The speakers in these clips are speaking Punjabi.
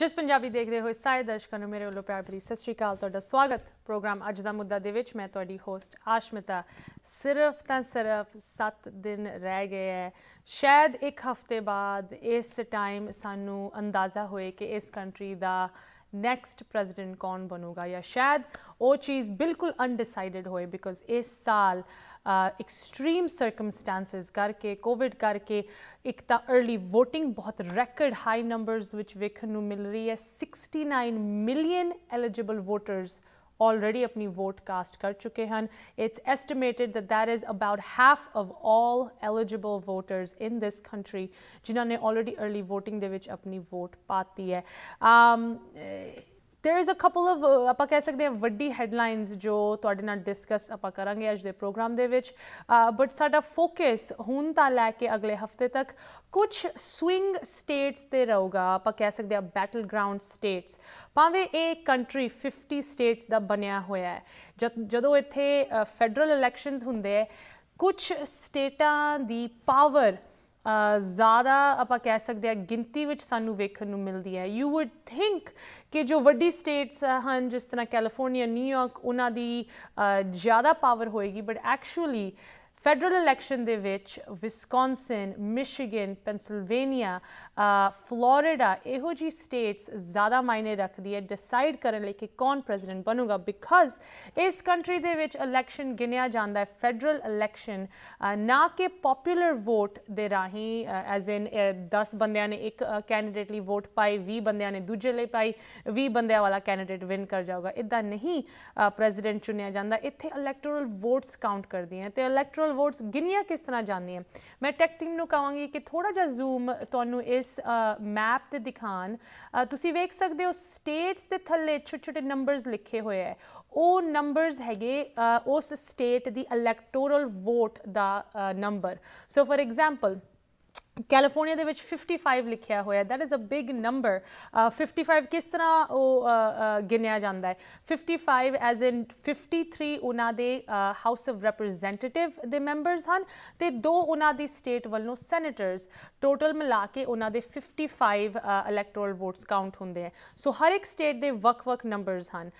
ਜਿਸ ਪੰਜਾਬੀ ਦੇਖਦੇ ਹੋਏ ਸਾਰੇ ਦਰਸ਼ਕਾਂ ਨੂੰ ਮੇਰੇ ਵੱਲੋਂ ਪਿਆਰ ਭਰੀ ਸਤਿ ਸ਼੍ਰੀ ਅਕਾਲ ਤੁਹਾਡਾ ਸਵਾਗਤ ਪ੍ਰੋਗਰਾਮ ਅੱਜ ਦਾ ਮੁੱਦਾ ਦੇ ਵਿੱਚ ਮੈਂ ਤੁਹਾਡੀ ਹੋਸਟ ਆਸ਼ਮਿਤਾ ਸਿਰਫ ਤਾਂ ਸਿਰਫ 7 ਦਿਨ ਰਹਿ ਗਏ ਹੈ ਸ਼ਾਇਦ ਇੱਕ ਹਫ਼ਤੇ ਬਾਅਦ ਇਸ ਟਾਈਮ ਸਾਨੂੰ ਅੰਦਾਜ਼ਾ ਹੋਏ ਕਿ ਇਸ ਕੰਟਰੀ ਦਾ ਨੈਕਸਟ ਪ੍ਰੈਜ਼ੀਡੈਂਟ ਕੌਣ ਬਣੂਗਾ ਜਾਂ ਸ਼ਾਇਦ ਉਹ ਚੀਜ਼ ਬਿਲਕੁਲ ਅਨਡਿਸਾਈਡਡ ਹੋਏ ਬਿਕੋਜ਼ ਇਸ ਸਾਲ ਐਕਸਟ੍ਰੀਮ ਸਰਕਮਸਟੈਂਸਸ ਕਰਕੇ ਕੋਵਿਡ ਕਰਕੇ ਇੱਕ ਤਾਂ अर्ਲੀ VOTING ਬਹੁਤ ਰੈਕੋਰਡ ਹਾਈ ਨੰਬਰਸ ਵਿੱਚ ਵੇਖਣ ਨੂੰ ਮਿਲ ਰਹੀ ਹੈ 69 million eligible voters already apni vote cast kar chuke han it's estimated that that is about half of all eligible voters in this country jinhne already early voting de vich apni vote pati hai um there is a couple of ਆਪਾਂ ਕਹਿ ਸਕਦੇ ਹਾਂ ਵੱਡੀ ਹੈਡਲਾਈਨਸ ਜੋ ਤੁਹਾਡੇ ਨਾਲ ਡਿਸਕਸ ਆਪਾਂ ਕਰਾਂਗੇ ਅੱਜ ਦੇ ਪ੍ਰੋਗਰਾਮ ਦੇ ਵਿੱਚ ਬਟ ਸਾਡਾ ਫੋਕਸ ਹੁਣ ਤਾਂ ਲੈ ਕੇ ਅਗਲੇ ਹਫਤੇ ਤੱਕ ਕੁਝ ਸਵਿੰਗ ਸਟੇਟਸ ਤੇ ਰਹੂਗਾ ਆਪਾਂ ਕਹਿ ਸਕਦੇ ਹਾਂ ਬੈਟਲ ਗਰਾਊਂਡ ਸਟੇਟਸ ਭਾਵੇਂ ਇਹ ਕੰਟਰੀ 50 ਸਟੇਟਸ ਦਾ ਬਣਿਆ ਹੋਇਆ ਹੈ ਜਦੋਂ ਇੱਥੇ ਫੈਡਰਲ ਇਲੈਕਸ਼ਨਸ ਹੁੰਦੇ ਹੈ ਕੁਝ ਸਟੇਟਾਂ ਦੀ ਪਾਵਰ ਜ਼ਿਆਦਾ ਆਪਾਂ ਕਹਿ ਸਕਦੇ ਆ ਗਿਣਤੀ ਵਿੱਚ ਸਾਨੂੰ ਵੇਖਣ ਨੂੰ ਮਿਲਦੀ ਹੈ ਯੂ ਊਡ ਥਿੰਕ ਕਿ ਜੋ ਵੱਡੀ ਸਟੇਟਸ ਹਨ ਜਿਸ ਤਰ੍ਹਾਂ ਕੈਲੀਫੋਰਨੀਆ ਨਿਊਯਾਰਕ ਉਹਨਾਂ ਦੀ ਜ਼ਿਆਦਾ ਪਾਵਰ ਹੋਏਗੀ ਬਟ ਐਕਚੁਅਲੀ ਫੈਡਰਲ ਇਲੈਕਸ਼ਨ ਦੇ ਵਿੱਚ ਵਿਸਕੌਨਸਨ ਮਿਸ਼ੀਗਨ ਪੈਂਸਿਲਵੇਨੀਆ ਫਲੋਰੀਡਾ ਇਹੋ ਜੀ ਸਟੇਟਸ ਜ਼ਿਆਦਾ ਮਾਇਨੇ ਰੱਖਦੀ ਹੈ ਡਿਸਾਈਡ ਕਰਨ ਲਈ ਕਿ ਕੌਣ ਪ੍ਰੈਜ਼ੀਡੈਂਟ ਬਣੂਗਾ ਬਿਕਾਜ਼ ਇਸ ਕੰਟਰੀ ਦੇ ਵਿੱਚ ਇਲੈਕਸ਼ਨ ਗਿਣਿਆ ਜਾਂਦਾ ਹੈ ਫੈਡਰਲ ਇਲੈਕਸ਼ਨ ਨਾ ਕਿ ਪਪੂਲਰ ਵੋਟ ਦੇ ਰਾਹੀਂ ਐਜ਼ ਇਨ 10 ਬੰਦਿਆਂ ਨੇ ਇੱਕ ਕੈਂਡੀਡੇਟ ਲਈ ਵੋਟ ਪਾਈ 20 ਬੰਦਿਆਂ ਨੇ ਦੂਜੇ ਲਈ ਪਾਈ 20 ਬੰਦਿਆਂ ਵਾਲਾ ਕੈਂਡੀਡੇਟ ਵਿਨ ਕਰ ਜਾਊਗਾ ਇਦਾਂ ਨਹੀਂ ਪ੍ਰੈਜ਼ੀਡੈਂਟ ਚੁਣਿਆ ਜਾਂਦਾ ਇੱਥੇ ਇਲੈਕਟੋਰਲ ਵੋਟਸ ਕਾਊਂਟ ਕਰਦੀਆਂ ਤੇ ਇਲੈਕਟੋਰਲ ਪੋਲੀਟੀਕਲ ਵੋਟਸ ਗਿਨੀਆਂ ਕਿਸ ਤਰ੍ਹਾਂ ਜਾਂਦੀਆਂ ਮੈਂ ਟੈਕ ਟੀਮ ਨੂੰ ਕਹਾਂਗੀ ਕਿ ਥੋੜਾ ਜਿਹਾ ਜ਼ੂਮ ਤੁਹਾਨੂੰ ਇਸ ਮੈਪ ਤੇ ਦਿਖਾਣ ਤੁਸੀਂ ਵੇਖ ਸਕਦੇ ਹੋ ਸਟੇਟਸ ਦੇ ਥੱਲੇ ਛੋਟੇ ਛੋਟੇ ਨੰਬਰਸ ਲਿਖੇ ਹੋਏ ਆ ਉਹ ਨੰਬਰਸ ਹੈਗੇ ਉਸ ਸਟੇਟ ਦੀ ਇਲੈਕਟੋਰਲ ਵੋਟ ਦਾ number so for example California ਦੇ ਵਿੱਚ 55 ਲਿਖਿਆ ਹੋਇਆ that is a big number 55 ਕਿਸ ਤਰ੍ਹਾਂ ਉਹ ਗਿਣਿਆ ਜਾਂਦਾ ਹੈ 55 ਐਜ਼ ਇਨ 53 ਉਹਨਾਂ ਦੇ ਹਾਊਸ ਆਫ ਰਿਪਰੈਜ਼ੈਂਟੇਟਿਵ ਦੇ ਮੈਂਬਰਸ ਹਨ ਤੇ ਦੋ ਉਹਨਾਂ ਦੀ ਸਟੇਟ ਵੱਲੋਂ ਸੈਨੇਟਰਸ ਟੋਟਲ ਮਿਲਾ ਕੇ ਉਹਨਾਂ ਦੇ 55 ਇਲੈਕਟੋਰਲ ਵੋਟਸ ਕਾਊਂਟ ਹੁੰਦੇ ਹੈ ਸੋ ਹਰ ਇੱਕ ਸਟੇਟ ਦੇ ਵੱਖ-ਵੱਖ ਨੰਬਰਸ ਹਨ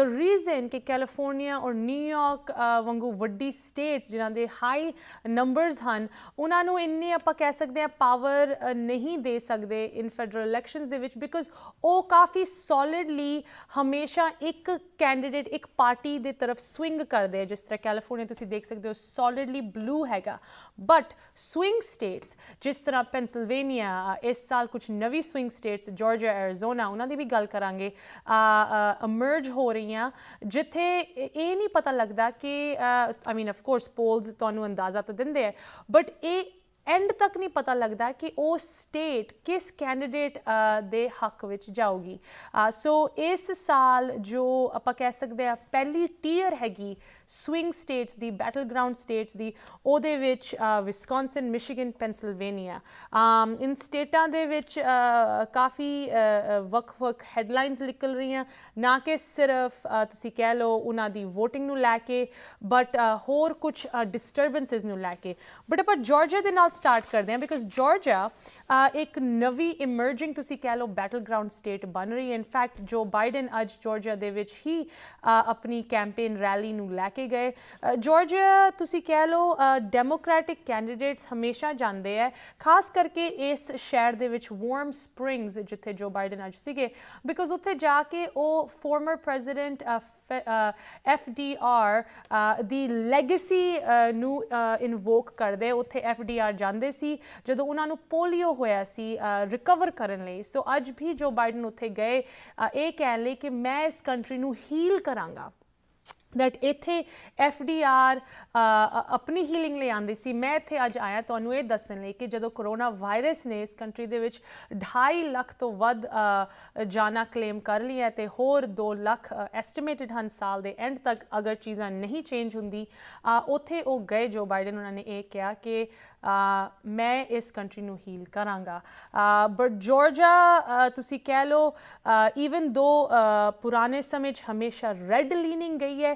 ਦ ਰੀਜ਼ਨ ਕਿ ਕੈਲੀਫੋਰਨੀਆ ਔਰ ਨਿਊਯਾਰਕ ਵਾਂਗੂ ਵੱਡੀ ਸਟੇਟਸ ਜਿਨ੍ਹਾਂ ਦੇ ਹਾਈ ਨੰਬਰਸ ਹਨ ਉਹਨਾਂ ਨੂੰ ਇੰਨੇ ਆਪਾਂ ਕਹਿ ਸਕਦੇ ਸਕਦੇ ਆ ਪਾਵਰ ਨਹੀਂ ਦੇ ਸਕਦੇ ਇਨ ਫੈਡਰਲ ਇਲੈਕਸ਼ਨਸ ਦੇ ਵਿੱਚ ਬਿਕਾਜ਼ ਉਹ ਕਾਫੀ ਸੋਲਿਡਲੀ ਹਮੇਸ਼ਾ ਇੱਕ ਕੈਂਡੀਡੇਟ ਇੱਕ ਪਾਰਟੀ ਦੇ ਤਰਫ ਸਵਿੰਗ ਕਰਦੇ ਆ ਜਿਸ ਤਰ੍ਹਾਂ ਕੈਲੀਫੋਰਨੀਆ ਤੁਸੀਂ ਦੇਖ ਸਕਦੇ ਹੋ ਸੋਲਿਡਲੀ ਬਲੂ ਹੈਗਾ ਬਟ ਸਵਿੰਗ ਸਟੇਟਸ ਜਿਸ ਤਰ੍ਹਾਂ ਪੈਂਸਿਲਵੇਨੀਆ ਇਸ ਸਾਲ ਕੁਝ ਨਵੀਂ ਸਵਿੰਗ ਸਟੇਟਸ ਜਾਰਜੀਆ ਅਰੀਜ਼ੋਨਾ ਉਹਨਾਂ ਦੀ ਵੀ ਗੱਲ ਕਰਾਂਗੇ ਅਮਰਜ ਹੋ ਰਹੀਆਂ ਜਿੱਥੇ ਇਹ ਨਹੀਂ ਪਤਾ ਲੱਗਦਾ ਕਿ I mean of course polls ਤੁਹਾਨੂੰ ਅੰਦਾਜ਼ਾ ਤਾਂ ਦਿੰਦੇ ਆ ਬਟ ਇਹ ਐਂਡ ਤੱਕ ਨਹੀਂ ਪਤਾ ਲੱਗਦਾ ਕਿ ਉਹ ਸਟੇਟ ਕਿਸ ਕੈਂਡੀਡੇਟ ਦੇ ਹੱਕ ਵਿੱਚ ਜਾਊਗੀ ਸੋ ਇਸ ਸਾਲ ਜੋ ਆਪਾਂ ਕਹਿ ਸਕਦੇ ਆ ਪਹਿਲੀ ਟੀਅਰ ਹੈਗੀ swing states, the battleground states, the Ode which uh, Wisconsin, Michigan, Pennsylvania. Um, in state de which kafi uh, work uh, uh, headlines likal riyan, na ke sirf uh, tusi kehlo una di voting nu lake, but uh, hor kuch disturbances nu lake. But apa Georgia I'll start karde hain, because Georgia ek navi emerging tusi kehlo battleground state banri. In fact, Joe Biden aj Georgia de he uh, apni campaign rally nu lake ਕੇ ਗਏ ਜਾਰਜੀਆ ਤੁਸੀਂ ਕਹਿ ਲਓ ਡੈਮੋਕ੍ਰੈਟਿਕ ਕੈਂਡੀਡੇਟਸ ਹਮੇਸ਼ਾ ਜਾਂਦੇ ਆ ਖਾਸ ਕਰਕੇ ਇਸ ਸ਼ਹਿਰ ਦੇ ਵਿੱਚ ਵਾਰਮ ਸਪ੍ਰਿੰਗਸ ਜਿੱਥੇ ਜੋ ਬਾਈਡਨ ਅੱਜ ਸੀਗੇ ਬਿਕੋਜ਼ ਉੱਥੇ ਜਾ ਕੇ ਉਹ ਫਾਰਮਰ ਪ੍ਰੈਜ਼ੀਡੈਂਟ ਐਫਡੀਆਰ ਦੀ ਲੈਗੇਸੀ ਨੂੰ ਇਨਵੋਕ ਕਰਦੇ ਉੱਥੇ ਐਫਡੀਆਰ ਜਾਂਦੇ ਸੀ ਜਦੋਂ ਉਹਨਾਂ ਨੂੰ ਪੋਲੀਓ ਹੋਇਆ ਸੀ ਰਿਕਵਰ ਕਰਨ ਲਈ ਸੋ ਅੱਜ ਵੀ ਜੋ ਬਾਈਡਨ ਉੱਥੇ ਗਏ ਇਹ ਕਹਿਣ ਲਈ ਕਿ ਮੈਂ ਇਸ ਕੰਟਰੀ ਨੂੰ ਹੀਲ ਕਰਾਂਗਾ ਦੈਟ ਇਥੇ ਐਫ ਡੀ ਆਰ ਆਪਣੀ ਹੀਲਿੰਗ ਲਈ ਆਂਦੀ ਸੀ ਮੈਂ ਇਥੇ ਅੱਜ ਆਇਆ ਤੁਹਾਨੂੰ ਇਹ ਦੱਸਣ ਲਈ ਕਿ ਜਦੋਂ ਕਰੋਨਾ ਵਾਇਰਸ ਨੇ ਇਸ ਕੰਟਰੀ ਦੇ ਵਿੱਚ 2.5 ਲੱਖ ਤੋਂ ਵੱਧ ਜਾਨਾ ਕਲੇਮ ਕਰ ਲਿਆ ਤੇ ਹੋਰ 2 ਲੱਖ ਐਸਟੀਮੇਟਡ ਹਨ ਸਾਲ ਦੇ ਐਂਡ ਤੱਕ ਅਗਰ ਚੀਜ਼ਾਂ ਨਹੀਂ ਚੇਂਜ ਹੁੰਦੀ ਉਥੇ ਉਹ ਗਏ ਜੋ ਬਾਈਡਨ ਉਹਨਾਂ ਨੇ ਇਹ ਕਿਹਾ ਕਿ ਮੈਂ ਇਸ ਕੰਟਰੀ ਨੂੰ ਹੀਲ ਕਰਾਂਗਾ ਬਟ ਜਾਰਜਾ ਤੁਸੀਂ ਕਹਿ ਲਓ ਈਵਨ ਦੋ ਪੁਰਾਣੇ ਸਮੇਂ 'ਚ ਹਮੇਸ਼ਾ ਰੈੱਡ ਲੀਨਿੰਗ ਗਈ ਹੈ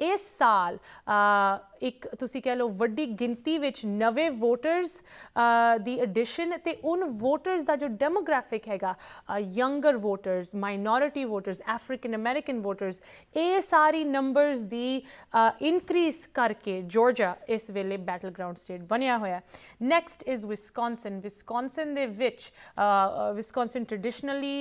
ਇਸ ਸਾਲ ਇੱਕ ਤੁਸੀਂ ਕਹਿ ਲਓ ਵੱਡੀ ਗਿਣਤੀ ਵਿੱਚ ਨਵੇਂ ਵੋਟਰਸ ਦੀ ਐਡੀਸ਼ਨ ਤੇ ਉਹਨ ਵੋਟਰਸ ਦਾ ਜੋ ਡੈਮੋਗ੍ਰਾਫਿਕ ਹੈਗਾ younger voters minority voters African American voters ਇਹ ਸਾਰੀ ਨੰਬਰਸ ਦੀ ਇਨਕਰੀਸ ਕਰਕੇ ਜਾਰਜੀਆ ਇਸ ਵੇਲੇ ਬੈਟਲ ਗਰਾਊਂਡ ਸਟੇਟ ਬਣਿਆ ਹੋਇਆ ਨੈਕਸਟ ਇਜ਼ ਵਿਸਕੌਨਸਨ ਵਿਸਕੌਨਸਨ ਦੇ ਵਿੱਚ ਵਿਸਕੌਨਸਨ ਟ੍ਰੈਡੀਸ਼ਨਲੀ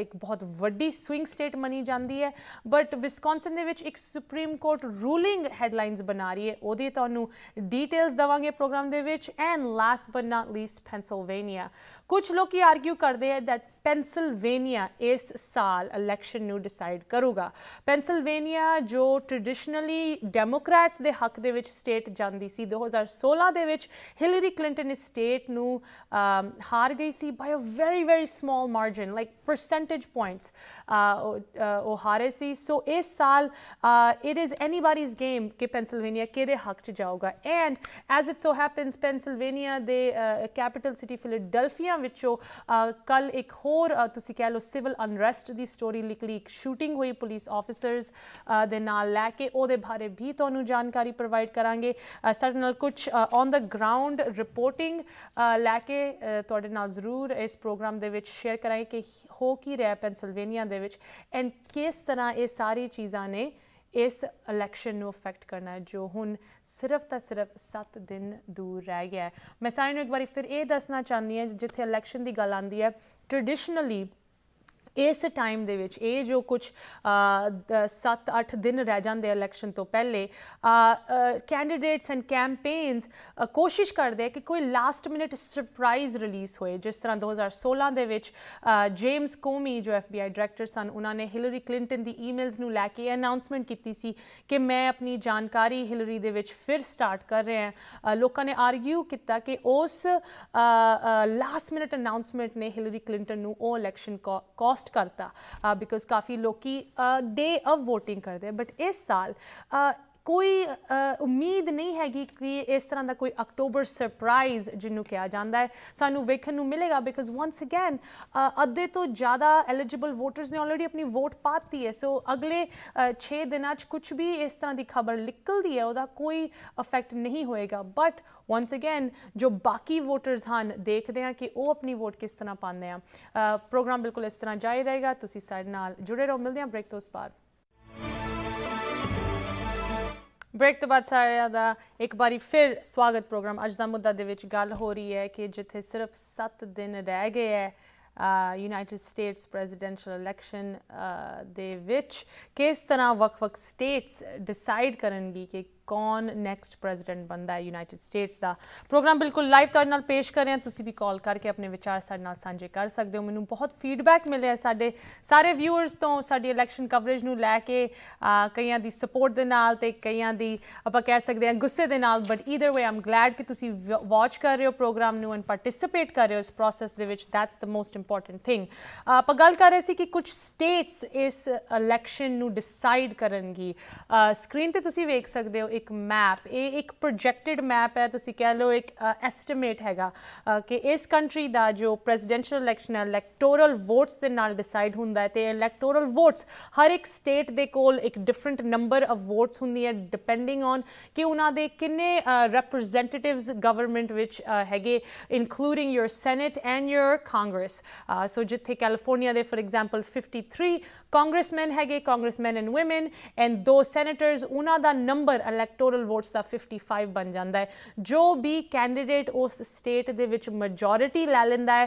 ਇੱਕ ਬਹੁਤ ਵੱਡੀ ਸਵਿੰਗ ਸਟੇਟ ਮੰਨੀ ਜਾਂਦੀ ਹੈ ਬਟ ਵਿਸਕੌਨਸਨ ਦੇ ਵਿੱਚ ਇੱਕ ਸੁਪਰੀਮ ਕੋਰਟ ਰੂਲਿੰਗ ਹੈਡਲਾਈਨਸ ਬਣਾ ਰਹੀ ਹੈ ਉਹਦੀ ਤੁਹਾਨੂੰ ਡੀਟੇਲਸ ਦਵਾਂਗੇ ਪ੍ਰੋਗਰਾਮ ਦੇ ਵਿੱਚ and last but not least Pennsylvania ਕੁਝ ਲੋਕੀ ਆਰਗੂ ਕਰਦੇ ਹੈ ਦੈਟ ਪੈਂਸਿਲਵੇਨੀਆ ਇਸ ਸਾਲ ਇਲੈਕਸ਼ਨ ਨੂੰ ਡਿਸਾਈਡ ਕਰੂਗਾ ਪੈਂਸਿਲਵੇਨੀਆ ਜੋ ਟ੍ਰੈਡੀਸ਼ਨਲੀ ਡੈਮੋਕ੍ਰੈਟਸ ਦੇ ਹੱਕ ਦੇ ਵਿੱਚ ਸਟੇਟ ਜਾਂਦੀ ਸੀ 2016 ਦੇ ਵਿੱਚ ਹਿਲਰੀ ਕਲਿੰਟਨ ਇਸ ਸਟੇਟ ਨੂੰ ਹਾਰ ਗਈ ਸੀ by a very very small margin like percentage points ਉਹ ਹਾਰੇ ਸੀ ਸੋ ਇਸ ਸਾਲ ਇਟ ਇਜ਼ ਐਨੀਬਾਡੀਜ਼ ਗੇਮ ਕਿ ਪੈਂਸਿਲਵੇਨੀਆ ਕਿਹਦੇ ਹੱਕ 'ਚ ਜਾਊਗਾ and as it so happens Pennsylvania ਦੇ ਕੈਪੀਟਲ ਸਿਟੀ ਫਿਲਡਲਫੀਆ ਵਿੱਚੋਂ ਕੱਲ ਇੱਕ ਹੋਰ ਤੁਸੀਂ ਕਹਿ ਲਓ ਸਿਵਲ ਅਨਰੈਸਟ ਦੀ ਸਟੋਰੀ ਨਿਕਲੀ ਇੱਕ ਸ਼ੂਟਿੰਗ ਹੋਈ ਪੁਲਿਸ ਆਫੀਸਰਸ ਦੇ ਨਾਲ ਲੈ ਕੇ ਉਹਦੇ ਬਾਰੇ ਵੀ ਤੁਹਾਨੂੰ ਜਾਣਕਾਰੀ ਪ੍ਰੋਵਾਈਡ ਕਰਾਂਗੇ ਸਾਡੇ ਨਾਲ ਕੁਝ ਔਨ ਦਾ ਗਰਾਊਂਡ ਰਿਪੋਰਟਿੰਗ ਲੈ ਕੇ ਤੁਹਾਡੇ ਨਾਲ ਜ਼ਰੂਰ ਇਸ ਪ੍ਰੋਗਰਾਮ ਦੇ ਵਿੱਚ ਸ਼ੇਅਰ ਕਰਾਂਗੇ ਕਿ ਹੋ ਕੀ ਰਿਹਾ ਪੈਂਸਿਲਵੇਨੀਆ ਦੇ ਵਿੱਚ ਐਂਡ ਕਿਸ ਤਰ੍ਹਾਂ ਇਹ ਸਾਰੀ ਚੀਜ਼ਾਂ ਨੇ ਇਸ ਇਲੈਕਸ਼ਨ ਨੂੰ ਅਫੈਕਟ ਕਰਨਾ ਜੋ ਹੁਣ ਸਿਰਫ ਤਾਂ ਸਿਰਫ 7 ਦਿਨ ਦੂਰ ਰਹਿ ਗਿਆ ਮੈਂ ਸਾਰਿਆਂ ਨੂੰ ਇੱਕ ਵਾਰੀ ਫਿਰ ਇਹ ਦੱਸਣਾ ਚਾਹੁੰਦੀ ਹਾਂ ਜਿੱਥੇ ਇਲੈਕਸ਼ਨ ਦੀ ਗੱਲ ਆਉਂਦੀ ਹੈ ਟ੍ਰੈਡੀਸ਼ਨਲੀ ਇਸ ਟਾਈਮ ਦੇ ਵਿੱਚ ਇਹ ਜੋ ਕੁਝ 7-8 ਦਿਨ ਰਹਿ ਜਾਂਦੇ ਆ ਇਲੈਕਸ਼ਨ ਤੋਂ ਪਹਿਲੇ ਕੈਂਡੀਡੇਟਸ ਐਂਡ ਕੈਂਪੇਨਸ ਕੋਸ਼ਿਸ਼ ਕਰਦੇ ਆ ਕਿ ਕੋਈ ਲਾਸਟ ਮਿੰਟ ਸਰਪ੍ਰਾਈਜ਼ ਰਿਲੀਜ਼ ਹੋਏ ਜਿਸ ਤਰ੍ਹਾਂ 2016 ਦੇ ਵਿੱਚ ਜੇਮਸ ਕੋਮੀ ਜੋ ਐਫਬੀਆਈ ਡਾਇਰੈਕਟਰ ਸਨ ਉਹਨਾਂ ਨੇ ਹਿਲਰੀ ਕਲਿੰਟਨ ਦੀ ਈਮੇਲਸ ਨੂੰ ਲੈ ਕੇ ਅਨਾਉਂਸਮੈਂਟ ਕੀਤੀ ਸੀ ਕਿ ਮੈਂ ਆਪਣੀ ਜਾਣਕਾਰੀ ਹਿਲਰੀ ਦੇ ਵਿੱਚ ਫਿਰ ਸਟਾਰਟ ਕਰ ਰਿਹਾ ਹਾਂ ਲੋਕਾਂ ਨੇ ਆਰਗੂ ਕੀਤਾ ਕਿ ਉਸ ਲਾਸਟ ਮਿੰਟ ਅਨਾਉਂਸਮੈਂਟ ਨੇ ਹਿਲਰੀ ਕਲਿੰਟਨ ਨੂੰ ਉਹ ਇਲੈਕਸ਼ਨ ਕੋ ਲੋਸਟ ਕਰਤਾ ਬਿਕੋਜ਼ ਕਾਫੀ ਲੋਕੀ ਡੇ ਆਫ VOTING ਕਰਦੇ ਬਟ ਇਸ ਸਾਲ ਕੋਈ ਉਮੀਦ ਨਹੀਂ ਹੈਗੀ ਕਿ ਇਸ ਤਰ੍ਹਾਂ ਦਾ ਕੋਈ ਅਕਟੋਬਰ ਸਰਪ੍ਰਾਈਜ਼ ਜਿਹਨੂੰ ਕਿਹਾ ਜਾਂਦਾ ਹੈ ਸਾਨੂੰ ਵੇਖਣ ਨੂੰ ਮਿਲੇਗਾ ਬਿਕਾਜ਼ ਵਾਂਸ ਅਗੇਨ ਅੱਧੇ ਤੋਂ ਜ਼ਿਆਦਾ ਐਲੀਜੀਬਲ ਵੋਟਰਸ ਨੇ ਆਲਰੇਡੀ ਆਪਣੀ ਵੋਟ ਪਾਤੀ ਹੈ ਸੋ ਅਗਲੇ 6 ਦਿਨਾਂ 'ਚ ਕੁਝ ਵੀ ਇਸ ਤਰ੍ਹਾਂ ਦੀ ਖਬਰ ਨਿਕਲਦੀ ਹੈ ਉਹਦਾ ਕੋਈ ਇਫੈਕਟ ਨਹੀਂ ਹੋਏਗਾ ਬਟ ਵਾਂਸ ਅਗੇਨ ਜੋ ਬਾਕੀ ਵੋਟਰਸ ਹਨ ਦੇਖਦੇ ਹਾਂ ਕਿ ਉਹ ਆਪਣੀ ਵੋਟ ਕਿਸ ਤਰ੍ਹਾਂ ਪਾਉਂਦੇ ਆ ਪ੍ਰੋਗਰਾਮ ਬਿਲਕੁਲ ਇਸ ਤਰ੍ਹਾਂ ਜਾਰੀ ਰਹੇਗਾ ਤੁਸੀਂ ਸਾਡੇ ਨਾਲ ਜੁੜੇ ਰਹੋ ਮਿਲਦੇ ਹਾਂ ਬ੍ਰੇਕ ਤੋਂ ਬਾਅਦ ਬ੍ਰੇਕ ਤੋਂ ਬਾਅਦ ਸਾਰਿਆਂ ਦਾ ਇੱਕ ਵਾਰੀ ਫਿਰ ਸਵਾਗਤ ਪ੍ਰੋਗਰਾਮ ਅੱਜ ਦਾ ਮੁੱਦਾ ਦੇ ਵਿੱਚ ਗੱਲ ਹੋ ਰਹੀ ਹੈ ਕਿ ਜਿੱਥੇ ਸਿਰਫ 7 ਦਿਨ ਰਹਿ ਗਏ ਹੈ ਯੂਨਾਈਟਿਡ ਸਟੇਟਸ ਪ੍ਰੈਜ਼ੀਡੈਂਸ਼ੀਅਲ ਇਲੈਕਸ਼ਨ ਦੇ ਵਿੱਚ ਕਿਸ ਤਰ੍ਹਾਂ ਵੱਖ-ਵੱਖ ਸਟੇਟਸ ਡਿਸਾਈਡ ਕਰਨਗੀ ਕਿ ਕੌਣ ਨੈਕਸਟ ਪ੍ਰੈਜ਼ੀਡੈਂਟ ਬੰਦਾ ਹੈ ਯੂਨਾਈਟਿਡ ਸਟੇਟਸ ਦਾ ਪ੍ਰੋਗਰਾਮ ਬਿਲਕੁਲ ਲਾਈਵ ਤੁਹਾਡੇ ਨਾਲ ਪੇਸ਼ ਕਰ ਰਹੇ ਹਾਂ ਤੁਸੀਂ ਵੀ ਕਾਲ ਕਰਕੇ ਆਪਣੇ ਵਿਚਾਰ ਸਾਡੇ ਨਾਲ ਸਾਂਝੇ ਕਰ ਸਕਦੇ ਹੋ ਮੈਨੂੰ ਬਹੁਤ ਫੀਡਬੈਕ ਮਿਲਿਆ ਸਾਡੇ ਸਾਰੇ ਵਿਊਅਰਸ ਤੋਂ ਸਾਡੀ ਇਲੈਕਸ਼ਨ ਕਵਰੇਜ ਨੂੰ ਲੈ ਕੇ ਕਈਆਂ ਦੀ ਸਪੋਰਟ ਦੇ ਨਾਲ ਤੇ ਕਈਆਂ ਦੀ ਆਪਾਂ ਕਹਿ ਸਕਦੇ ਹਾਂ ਗੁੱਸੇ ਦੇ ਨਾਲ ਬਟ ਈਦਰ ਵੇ ਆਮ ਗਲੈਡ ਕਿ ਤੁਸੀਂ ਵਾਚ ਕਰ ਰਹੇ ਹੋ ਪ੍ਰੋਗਰਾਮ ਨੂੰ ਐਂਡ ਪਾਰਟਿਸਿਪੇਟ ਕਰ ਰਹੇ ਹੋ ਇਸ ਪ੍ਰੋਸੈਸ ਦੇ ਵਿੱਚ that's the most important thing ਆਪਾਂ ਗੱਲ ਕਰ ਰਹੇ ਸੀ ਕਿ ਕੁਝ ਸਟੇਟਸ ਇਸ ਇਲੈਕਸ਼ਨ ਨੂੰ ਡਿਸਾਈਡ ਕਰਨਗੀ ਸਕਰੀਨ ਤੇ ਤੁਸੀਂ ਵੇਖ ਸਕਦੇ ਹੋ ਇੱਕ ਮੈਪ ਇਹ ਇੱਕ ਪ੍ਰੋਜੈਕਟਡ ਮੈਪ ਹੈ ਤੁਸੀਂ ਕਹਿ ਲਓ ਇੱਕ ਐਸਟੀਮੇਟ ਹੈਗਾ ਕਿ ਇਸ ਕੰਟਰੀ ਦਾ ਜੋ ਪ੍ਰੈਜ਼ੀਡੈਂਸ਼ੀਅਲ ਇਲੈਕਸ਼ਨ ਹੈ ਇਲੈਕਟੋਰਲ ਵੋਟਸ ਦੇ ਨਾਲ ਡਿਸਾਈਡ ਹੁੰਦਾ ਹੈ ਤੇ ਇਲੈਕਟੋਰਲ ਵੋਟਸ ਹਰ ਇੱਕ ਸਟੇਟ ਦੇ ਕੋਲ ਇੱਕ ਡਿਫਰੈਂਟ ਨੰਬਰ ਆਫ ਵੋਟਸ ਹੁੰਦੀ ਹੈ ਡਿਪੈਂਡਿੰਗ ਔਨ ਕਿ ਉਹਨਾਂ ਦੇ ਕਿੰਨੇ ਰਿਪਰੈਜ਼ੈਂਟੇਟਿਵਸ ਗਵਰਨਮੈਂਟ ਵਿੱਚ ਹੈਗੇ including your senate and your congress so ਜਿੱਥੇ ਕੈਲੀਫੋਰਨੀਆ ਦੇ ਫॉर ਐਗਜ਼ਾਮਪਲ 53 ਕਾਂਗਰਸਮੈਨ ਹੈਗੇ ਕਾਂਗਰਸਮੈਨ ਐਂਡ ਔਮਨ ਐਂਡ ਦੋ ਸੈਨੇਟਰਸ ਉਹਨਾਂ ਦਾ ਨੰਬਰ ਇਲੈਕਟੋਰਲ ਵੋਟਸ ਦਾ 55 ਬਣ ਜਾਂਦਾ ਹੈ ਜੋ ਵੀ ਕੈਂਡੀਡੇਟ ਉਸ ਸਟੇਟ ਦੇ ਵਿੱਚ ਮੈਜੋਰਿਟੀ ਲੈ ਲੈਂਦਾ ਹੈ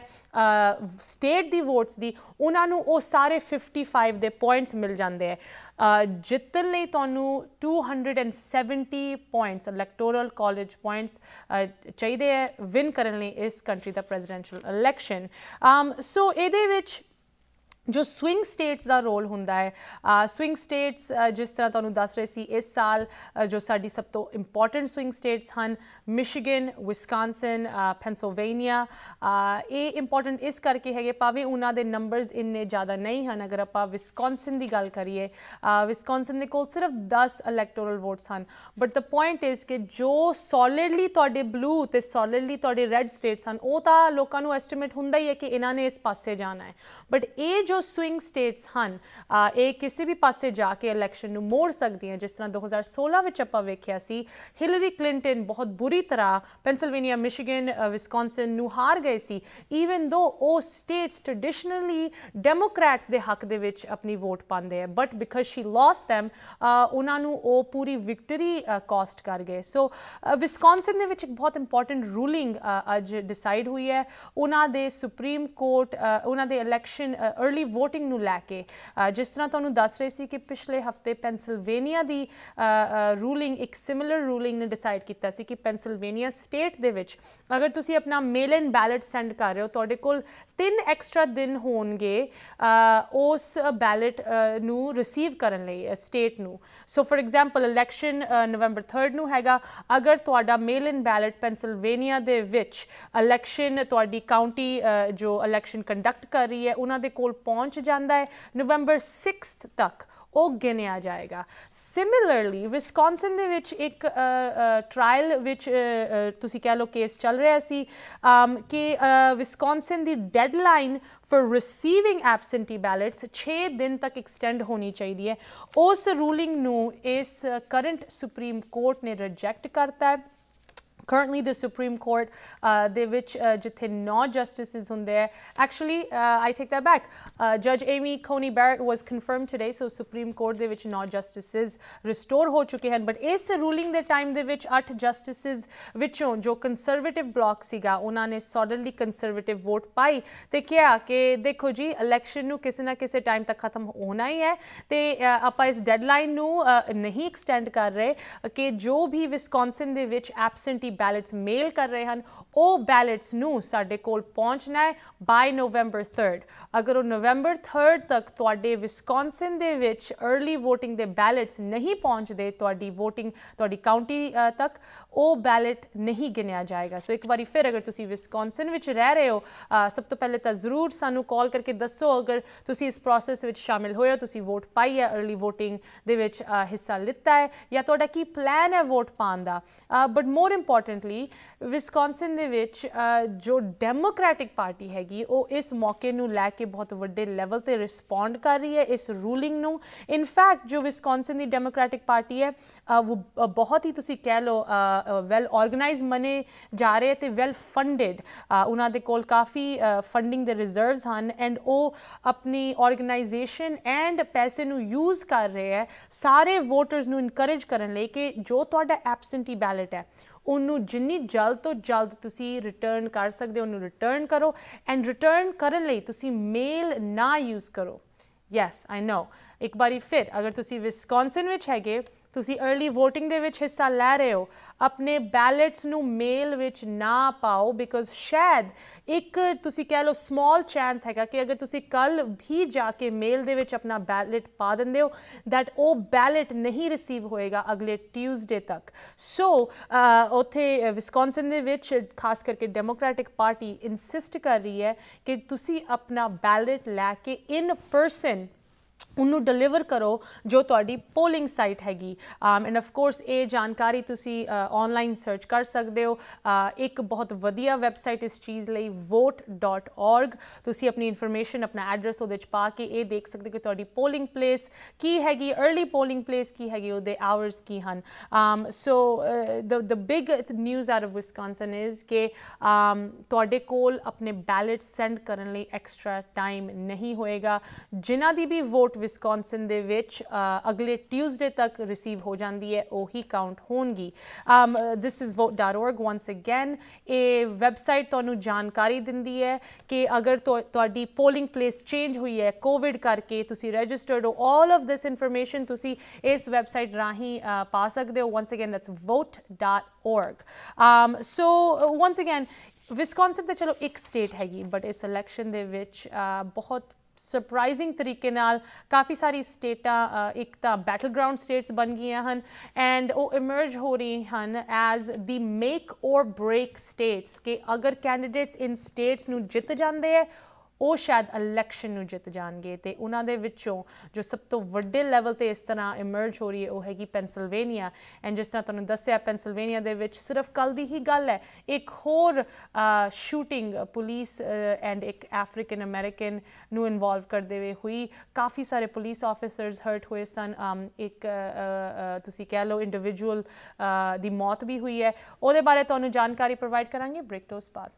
ਸਟੇਟ ਦੀ ਵੋਟਸ ਦੀ ਉਹਨਾਂ ਨੂੰ ਉਹ ਸਾਰੇ 55 ਦੇ ਪੁਆਇੰਟਸ ਮਿਲ ਜਾਂਦੇ ਹੈ ਜਿੱਤਣ ਲਈ ਤੁਹਾਨੂੰ 270 ਪੁਆਇੰਟਸ ਇਲੈਕਟੋਰਲ ਕਾਲਜ ਪੁਆਇੰਟਸ ਚਾਹੀਦੇ ਹੈ ਵਿਨ ਕਰਨ ਲਈ ਇਸ ਕੰਟਰੀ ਦਾ ਪ੍ਰੈਜ਼ੀਡੈਂਸ਼ੀਅਲ ਇਲੈਕਸ਼ਨ ਸੋ ਇਹਦੇ ਵਿੱਚ ਜੋ ਸਵਿੰਗ ਸਟੇਟਸ ਦਾ ਰੋਲ ਹੁੰਦਾ ਹੈ ਸਵਿੰਗ ਸਟੇਟਸ ਜਿਸ ਤਰ੍ਹਾਂ ਤੁਹਾਨੂੰ ਦੱਸ ਰਹੀ ਸੀ ਇਸ ਸਾਲ ਜੋ ਸਾਡੀ ਸਭ ਤੋਂ ਇੰਪੋਰਟੈਂਟ ਸਵਿੰਗ ਸਟੇਟਸ ਹਨ ਮਿਸ਼ੀਗਨ ਵਿਸਕਾਂਸਨ ਪੈਂਸਿਲਵੇਨੀਆ ਇਹ ਇੰਪੋਰਟੈਂਟ ਇਸ ਕਰਕੇ ਹੈਗੇ ਭਾਵੇਂ ਉਹਨਾਂ ਦੇ ਨੰਬਰਸ ਇੰਨੇ ਜ਼ਿਆਦਾ ਨਹੀਂ ਹਨ ਅਗਰ ਆਪਾਂ ਵਿਸਕਾਂਸਨ ਦੀ ਗੱਲ ਕਰੀਏ ਵਿਸਕਾਂਸਨ uh, ਦੇ ਕੋਲ ਸਿਰਫ 10 ਇਲੈਕਟੋਰਲ ਵੋਟਸ ਹਨ ਬਟ ਦ ਪੁਆਇੰਟ ਇਜ਼ ਕਿ ਜੋ ਸੋਲਿਡਲੀ ਤੁਹਾਡੇ ਬਲੂ ਤੇ ਸੋਲਿਡਲੀ ਤੁਹਾਡੇ ਰੈੱਡ ਸਟੇਟਸ ਹਨ ਉਹ ਤਾਂ ਲੋਕਾਂ ਨੂੰ ਐਸਟੀਮੇਟ ਹੁੰਦਾ ਹੀ ਹੈ ਕਿ ਇਹਨਾਂ ਨੇ ਇਸ ਪਾਸੇ ਜਾਣਾ ਹੈ ਬਟ ਇਹ ਜੋ ਸਵਿੰਗ ਸਟੇਟਸ ਹਨ uh, ਇਹ ਕਿਸੇ ਵੀ ਪਾਸੇ ਜਾ ਕੇ ਇਲੈਕਸ਼ਨ ਨੂੰ ਮੋੜ ਸਕਦੀਆਂ ਜਿਸ ਤਰ੍ਹਾਂ 2016 ਵਿੱਚ ਆਪਾਂ ਵੇਖਿਆ ਸੀ ਹਿਲਰੀ ਕਲਿੰਟਨ ਬਹੁਤ ਬੁਰੀ ਪੂਰੀ ਤਰ੍ਹਾਂ ਪੈਂਸਿਲਵੇਨੀਆ ਮਿਸ਼ੀਗਨ ਵਿਸਕੌਨਸਨ ਨੂੰ ਹਾਰ ਗਏ ਸੀ ਈਵਨ ਦੋ ਉਹ ਸਟੇਟਸ ਟ੍ਰੈਡੀਸ਼ਨਲੀ ਡੈਮੋਕ੍ਰੈਟਸ ਦੇ ਹੱਕ ਦੇ ਵਿੱਚ ਆਪਣੀ ਵੋਟ ਪਾਉਂਦੇ ਆ but because she lost them ਉਹਨਾਂ ਨੂੰ ਉਹ ਪੂਰੀ ਵਿਕਟਰੀ ਕਾਸਟ ਕਰ ਗਏ ਸੋ ਵਿਸਕੌਨਸਨ ਦੇ ਵਿੱਚ ਇੱਕ ਬਹੁਤ ਇੰਪੋਰਟੈਂਟ ਰੂਲਿੰਗ ਅੱਜ ਡਿਸਾਈਡ ਹੋਈ ਹੈ ਉਹਨਾਂ ਦੇ ਸੁਪਰੀਮ ਕੋਰਟ ਉਹਨਾਂ ਦੇ ਇਲੈਕਸ਼ਨ अर्ਲੀ VOTING ਨੂੰ ਲੈ ਕੇ ਜਿਸ ਤਰ੍ਹਾਂ ਤੁਹਾਨੂੰ ਦੱਸ ਰਹੇ ਸੀ ਕਿ ਪਿਛਲੇ ਹਫਤੇ ਪੈਂਸਿਲਵੇਨੀਆ ਦੀ ਰੂਲਿੰਗ ਇੱਕ ਸਿਮਿਲਰ ਰੂਲਿੰਗ ਨੇ ਡਿਸਾਈਡ ਕੀਤਾ ਸੀ ਕਿ ਪੈਂਸਿਲ ਪੈਂਸਿਲਵੇਨੀਆ ਸਟੇਟ ਦੇ ਵਿੱਚ ਅਗਰ ਤੁਸੀਂ ਆਪਣਾ ਮੇਲ ਇਨ ਬੈਲਟ ਸੈਂਡ ਕਰ ਰਹੇ ਹੋ ਤੁਹਾਡੇ ਕੋਲ ਤਿੰਨ ਐਕਸਟਰਾ ਦਿਨ ਹੋਣਗੇ ਉਸ ਬੈਲਟ ਨੂੰ ਰਿਸੀਵ ਕਰਨ ਲਈ ਸਟੇਟ ਨੂੰ ਸੋ ਫॉर ਐਗਜ਼ਾਮਪਲ ਇਲੈਕਸ਼ਨ ਨਵੰਬਰ 3 ਨੂੰ ਹੈਗਾ ਅਗਰ ਤੁਹਾਡਾ ਮੇਲ ਇਨ ਬੈਲਟ ਪੈਂਸਿਲਵੇਨੀਆ ਦੇ ਵਿੱਚ ਇਲੈਕਸ਼ਨ ਤੁਹਾਡੀ ਕਾਉਂਟੀ ਜੋ ਇਲੈਕਸ਼ਨ ਕੰਡਕਟ ਕਰ ਰਹੀ ਹੈ ਉਹਨਾਂ ਦੇ ਕੋਲ ਪਹੁੰਚ ਜਾਂਦਾ ਹੈ ਨਵੰਬਰ 6 ਤੱਕ ਉਹ ਗਿਣਿਆ ਜਾਏਗਾ ਸਿਮਿਲਰਲੀ ਵਿਸਕੌਨਸਨ ਦੇ ਵਿੱਚ ਇੱਕ ਟ੍ਰਾਇਲ ਵਿੱਚ ਤੁਸੀਂ ਕਹਿ ਲਓ ਕੇਸ ਚੱਲ ਰਿਹਾ ਸੀ ਕਿ ਵਿਸਕੌਨਸਨ ਦੀ deadline for receiving absentee ballots 6 ਦਿਨ ਤੱਕ ਐਕਸਟੈਂਡ ਹੋਣੀ ਚਾਹੀਦੀ ਹੈ ਉਸ ਰੂਲਿੰਗ ਨੂੰ ਇਸ ਕਰੰਟ ਸੁਪਰੀਮ ਕੋਰਟ ਨੇ ਰਿਜੈਕਟ ਕਰਤਾ ਹੈ currently the supreme court uh, the which uh, not justices on there actually uh, i take that back uh, judge amy coney barrett was confirmed today so supreme court the which not justices restore ho chuke hain but is ruling the time the which art justices which on jo conservative block siga unane suddenly conservative vote pai te kya ke dekho ji election nu kise na kise time They khatam hona hi hai te uh, apa is deadline nu uh, nahi extend kar rahe ke jo bhi wisconsin de which absentee ballots mail ਕਰ ਰਹੇ ਹਨ ਉਹ ਬੈਲਟਸ ਨੂੰ ਸਾਡੇ ਕੋਲ ਪਹੁੰਚਣਾ ਹੈ ਬਾਈ ਨਵੰਬਰ 3 ਅਗਰ ਉਹ ਨਵੰਬਰ 3 ਤੱਕ ਤੁਹਾਡੇ ਵਿਸਕੌਨਸਨ ਦੇ ਵਿੱਚ अर्ਲੀ VOTING ਦੇ ਬੈਲਟਸ ਨਹੀਂ ਪਹੁੰਚਦੇ ਤੁਹਾਡੀ VOTING ਤੁਹਾਡੀ ਕਾਉਂਟੀ ਤੱਕ ਉਹ ਬੈਲਟ ਨਹੀਂ ਗਿਣਿਆ ਜਾਏਗਾ ਸੋ ਇੱਕ ਵਾਰੀ ਫਿਰ ਅਗਰ ਤੁਸੀਂ ਵਿਸਕੌਨਸਨ ਵਿੱਚ ਰਹਿ ਰਹੇ ਹੋ ਸਭ ਤੋਂ ਪਹਿਲੇ ਤਾਂ ਜ਼ਰੂਰ ਸਾਨੂੰ ਕਾਲ ਕਰਕੇ ਦੱਸੋ ਅਗਰ ਤੁਸੀਂ ਇਸ ਪ੍ਰੋਸੈਸ ਵਿੱਚ ਸ਼ਾਮਿਲ ਹੋਏ ਹੋ ਤੁਸੀਂ ਵੋਟ ਪਾਈ ਹੈ अर्ਲੀ VOTING ਦੇ ਵਿੱਚ ਹਿੱਸਾ ਲਿੱਤਾ ਹੈ ਜਾਂ ਤੁਹਾਡਾ ਕੀ ਪਲਾਨ ਹੈ ਵੋਟ ਪਾਉਣ ਦਾ ਬਟ ਮੋਰ ਇੰਪੋਰਟੈਂਟਲੀ ਵਿਸਕੌਨਸਨ ਦੇ ਵਿੱਚ ਜੋ ਡੈਮੋਕ੍ਰੈਟਿਕ ਪਾਰਟੀ ਹੈਗੀ ਉਹ ਇਸ ਮੌਕੇ ਨੂੰ ਲੈ ਕੇ ਬਹੁਤ ਵੱਡੇ ਲੈਵਲ ਤੇ ਰਿਸਪੌਂਡ ਕਰ ਰਹੀ ਹੈ ਇਸ ਰੂਲਿੰਗ ਨੂੰ ਇਨ ਫੈਕਟ ਜੋ ਵਿਸਕੌਨਸਨ ਦੀ ਡੈਮੋਕ੍ਰੈਟਿਕ ਪਾਰਟੀ ਹੈ ਉਹ ਬਹੁਤ ਹੀ ਤੁਸੀਂ ਕਹਿ ਲਓ ਵੈਲ ਆਰਗੇਨਾਈਜ਼ ਮਨੇ ਜਾ ਰਹੇ ਤੇ ਵੈਲ ਫੰਡਡ ਉਹਨਾਂ ਦੇ ਕੋਲ ਕਾਫੀ ਫੰਡਿੰਗ ਦੇ ਰਿਜ਼ਰਵਸ ਹਨ ਐਂਡ ਉਹ ਆਪਣੀ ਆਰਗੇਨਾਈਜੇਸ਼ਨ ਐਂਡ ਪੈਸੇ ਨੂੰ ਯੂਜ਼ ਕਰ ਰਹੇ ਹੈ ਸਾਰੇ ਵੋਟਰਸ ਨੂੰ ਇਨਕਰੇਜ ਕਰਨ ਲਈ ਕਿ ਜੋ ਤੁਹਾਡਾ ਐਬਸੈਂਟੀ ਬੈਲਟ ਹੈ ਉਹਨੂੰ ਜਿੰਨੀ ਜਲਦ ਤੋਂ ਜਲਦ ਤੁਸੀਂ ਰਿਟਰਨ ਕਰ ਸਕਦੇ ਹੋ ਉਹਨੂੰ ਰਿਟਰਨ ਕਰੋ ਐਂਡ ਰਿਟਰਨ ਕਰਨ ਲਈ ਤੁਸੀਂ ਮੇਲ ਨਾ ਯੂਜ਼ ਕਰੋ ਯੈਸ ਆਈ ਨੋ ਇੱਕ ਵਾਰੀ ਫਿਰ ਅਗਰ ਤੁਸੀਂ ਵਿਸਕੌਨਸਨ ਵਿੱਚ ਹੈਗੇ ਤੁਸੀਂ अर्ਲੀ VOTING ਦੇ ਵਿੱਚ ਹਿੱਸਾ ਲੈ ਰਹੇ ਹੋ ਆਪਣੇ ਬੈਲਟਸ ਨੂੰ ਮੇਲ ਵਿੱਚ ਨਾ ਪਾਓ ਬਿਕੋਜ਼ ਸ਼ਾਇਦ ਇੱਕ ਤੁਸੀਂ ਕਹਿ ਲਓ ਸਮਾਲ ਚਾਂਸ ਹੈਗਾ ਕਿ ਅਗਰ ਤੁਸੀਂ ਕੱਲ ਵੀ ਜਾ ਕੇ ਮੇਲ ਦੇ ਵਿੱਚ ਆਪਣਾ ਬੈਲਟ ਪਾ ਦਿੰਦੇ ਹੋ ਥੈਟ ਉਹ ਬੈਲਟ ਨਹੀਂ ਰਿਸੀਵ ਹੋਏਗਾ ਅਗਲੇ ਟਿਊਜ਼ਡੇ ਤੱਕ ਸੋ ਉਥੇ ਵਿਸਕੌਨਸਨ ਦੇ ਵਿੱਚ ਖਾਸ ਕਰਕੇ ਡੈਮੋਕ੍ਰੈਟਿਕ ਪਾਰਟੀ ਇਨਸਿਸਟ ਕਰ ਰਹੀ ਹੈ ਕਿ ਤੁਸੀਂ ਆਪਣਾ ਬੈਲਟ ਲੈ ਕੇ ਇਨ ਪਰਸਨ ਉਹਨੂੰ ਡਿਲੀਵਰ ਕਰੋ ਜੋ ਤੁਹਾਡੀ ਪੋਲਿੰਗ ਸਾਈਟ ਹੈਗੀ ਐਂਡ ਆਫ ਕੋਰਸ ਇਹ ਜਾਣਕਾਰੀ ਤੁਸੀਂ ਆਨਲਾਈਨ ਸਰਚ ਕਰ ਸਕਦੇ ਹੋ ਇੱਕ ਬਹੁਤ ਵਧੀਆ ਵੈਬਸਾਈਟ ਇਸ ਚੀਜ਼ ਲਈ vote.org ਤੁਸੀਂ ਆਪਣੀ ਇਨਫੋਰਮੇਸ਼ਨ ਆਪਣਾ ਐਡਰੈਸ ਉਹਦੇ ਚ ਪਾ ਕੇ ਇਹ ਦੇਖ ਸਕਦੇ ਹੋ ਕਿ ਤੁਹਾਡੀ ਪੋਲਿੰਗ ਪਲੇਸ ਕੀ ਹੈਗੀ अर्ਲੀ ਪੋਲਿੰਗ ਪਲੇਸ ਕੀ ਹੈਗੀ ਉਹਦੇ ਆਵਰਸ ਕੀ ਹਨ so the the big news out of Wisconsin is ਕਿ um ਤੁਹਾਡੇ ਕੋਲ ਆਪਣੇ ਬੈਲਟ ਸੈਂਡ ਕਰਨ ਲਈ ਐਕਸਟਰਾ ਟਾਈਮ ਨਹੀਂ ਹੋਏਗਾ ਜਿਨ੍ਹਾਂ ਦੀ ਵੀ ਵੋਟ ਵਿਸਕੌਨਸਨ ਦੇ ਵਿੱਚ ਅਗਲੇ ਟਿਊਜ਼ਡੇ ਤੱਕ ਰਿਸੀਵ ਹੋ ਜਾਂਦੀ ਹੈ ਉਹੀ ਕਾਊਂਟ ਹੋਣਗੀ um this is vote.org once again ਇਹ ਵੈਬਸਾਈਟ ਤੁਹਾਨੂੰ ਜਾਣਕਾਰੀ ਦਿੰਦੀ ਹੈ ਕਿ ਅਗਰ ਤੁਹਾਡੀ ਪੋਲਿੰਗ ਪਲੇਸ ਚੇਂਜ ਹੋਈ ਹੈ ਕੋਵਿਡ ਕਰਕੇ ਤੁਸੀਂ ਰਜਿਸਟਰਡ ਹੋ ਆਲ ਆਫ ਥਿਸ ਇਨਫੋਰਮੇਸ਼ਨ ਤੁਸੀਂ ਇਸ ਵੈਬਸਾਈਟ ਰਾਹੀਂ ਪਾ ਸਕਦੇ ਹੋ once again that's vote.org um so once again Wisconsin ਤੇ ਚਲੋ ਇੱਕ ਸਟੇਟ ਹੈਗੀ ਬਟ ਇਸ ਇਲੈਕਸ਼ਨ ਦੇ ਵਿੱਚ ਬਹੁਤ ਸਰਪ੍ਰਾਈਜ਼ਿੰਗ ਤਰੀਕੇ ਨਾਲ ਕਾਫੀ ਸਾਰੀ ਸਟੇਟਾਂ ਇੱਕ ਤਾਂ ਬੈਟਲ ਗਰਾਉਂਡ ਸਟੇਟਸ ਬਣ ਗਈਆਂ ਹਨ ਐਂਡ ਉਹ ਇਮਰਜ ਹੋ ਰਹੀ ਹਨ as the make or break states ਕਿ ਅਗਰ ਕੈਂਡੀਡੇਟਸ ਇਨ ਸਟੇਟਸ ਨੂੰ ਜਿੱਤ ਜਾਂਦੇ ਹੈ ਉਹ ਸ਼ਾਇਦ ਇਲੈਕਸ਼ਨ ਨੂੰ ਜਿੱਤ ਜਾਣਗੇ ਤੇ ਉਹਨਾਂ ਦੇ ਵਿੱਚੋਂ ਜੋ ਸਭ ਤੋਂ ਵੱਡੇ ਲੈਵਲ ਤੇ ਇਸ ਤਰ੍ਹਾਂ ਇਮਰਜ ਹੋ ਰਹੀ ਹੈ ਉਹ ਹੈਗੀ ਪੈਂਸਿਲਵੇਨੀਆ ਐਂਡ ਜਿਸ ਤਰ੍ਹਾਂ ਤੁਹਾਨੂੰ ਦੱਸਿਆ ਪੈਂਸਿਲਵੇਨੀਆ ਦੇ ਵਿੱਚ ਸਿਰਫ ਕੱਲ ਦੀ ਹੀ ਗੱਲ ਹੈ ਇੱਕ ਹੋਰ ਸ਼ੂਟਿੰਗ ਪੁਲਿਸ ਐਂਡ ਇੱਕ ਅਫਰੀਕਨ ਅਮਰੀਕਨ ਨੂੰ ਇਨਵੋਲਵ ਕਰਦੇ ਹੋਏ ਹੋਈ ਕਾਫੀ ਸਾਰੇ ਪੁਲਿਸ ਆਫੀਸਰਸ ਹਰਟ ਹੋਏ ਸਨ ਇੱਕ ਤੁਸੀਂ ਕਹਿ ਲਓ ਇੰਡੀਵਿਜੂਅਲ ਦੀ ਮੌਤ ਵੀ ਹੋਈ ਹੈ ਉਹਦੇ ਬਾਰੇ ਤੁਹਾਨੂੰ ਜਾਣਕਾਰੀ ਪ੍ਰੋਵਾਈਡ ਕਰਾਂਗੇ ਬ੍ਰੇਕ ਤੋਂ ਬਾਅਦ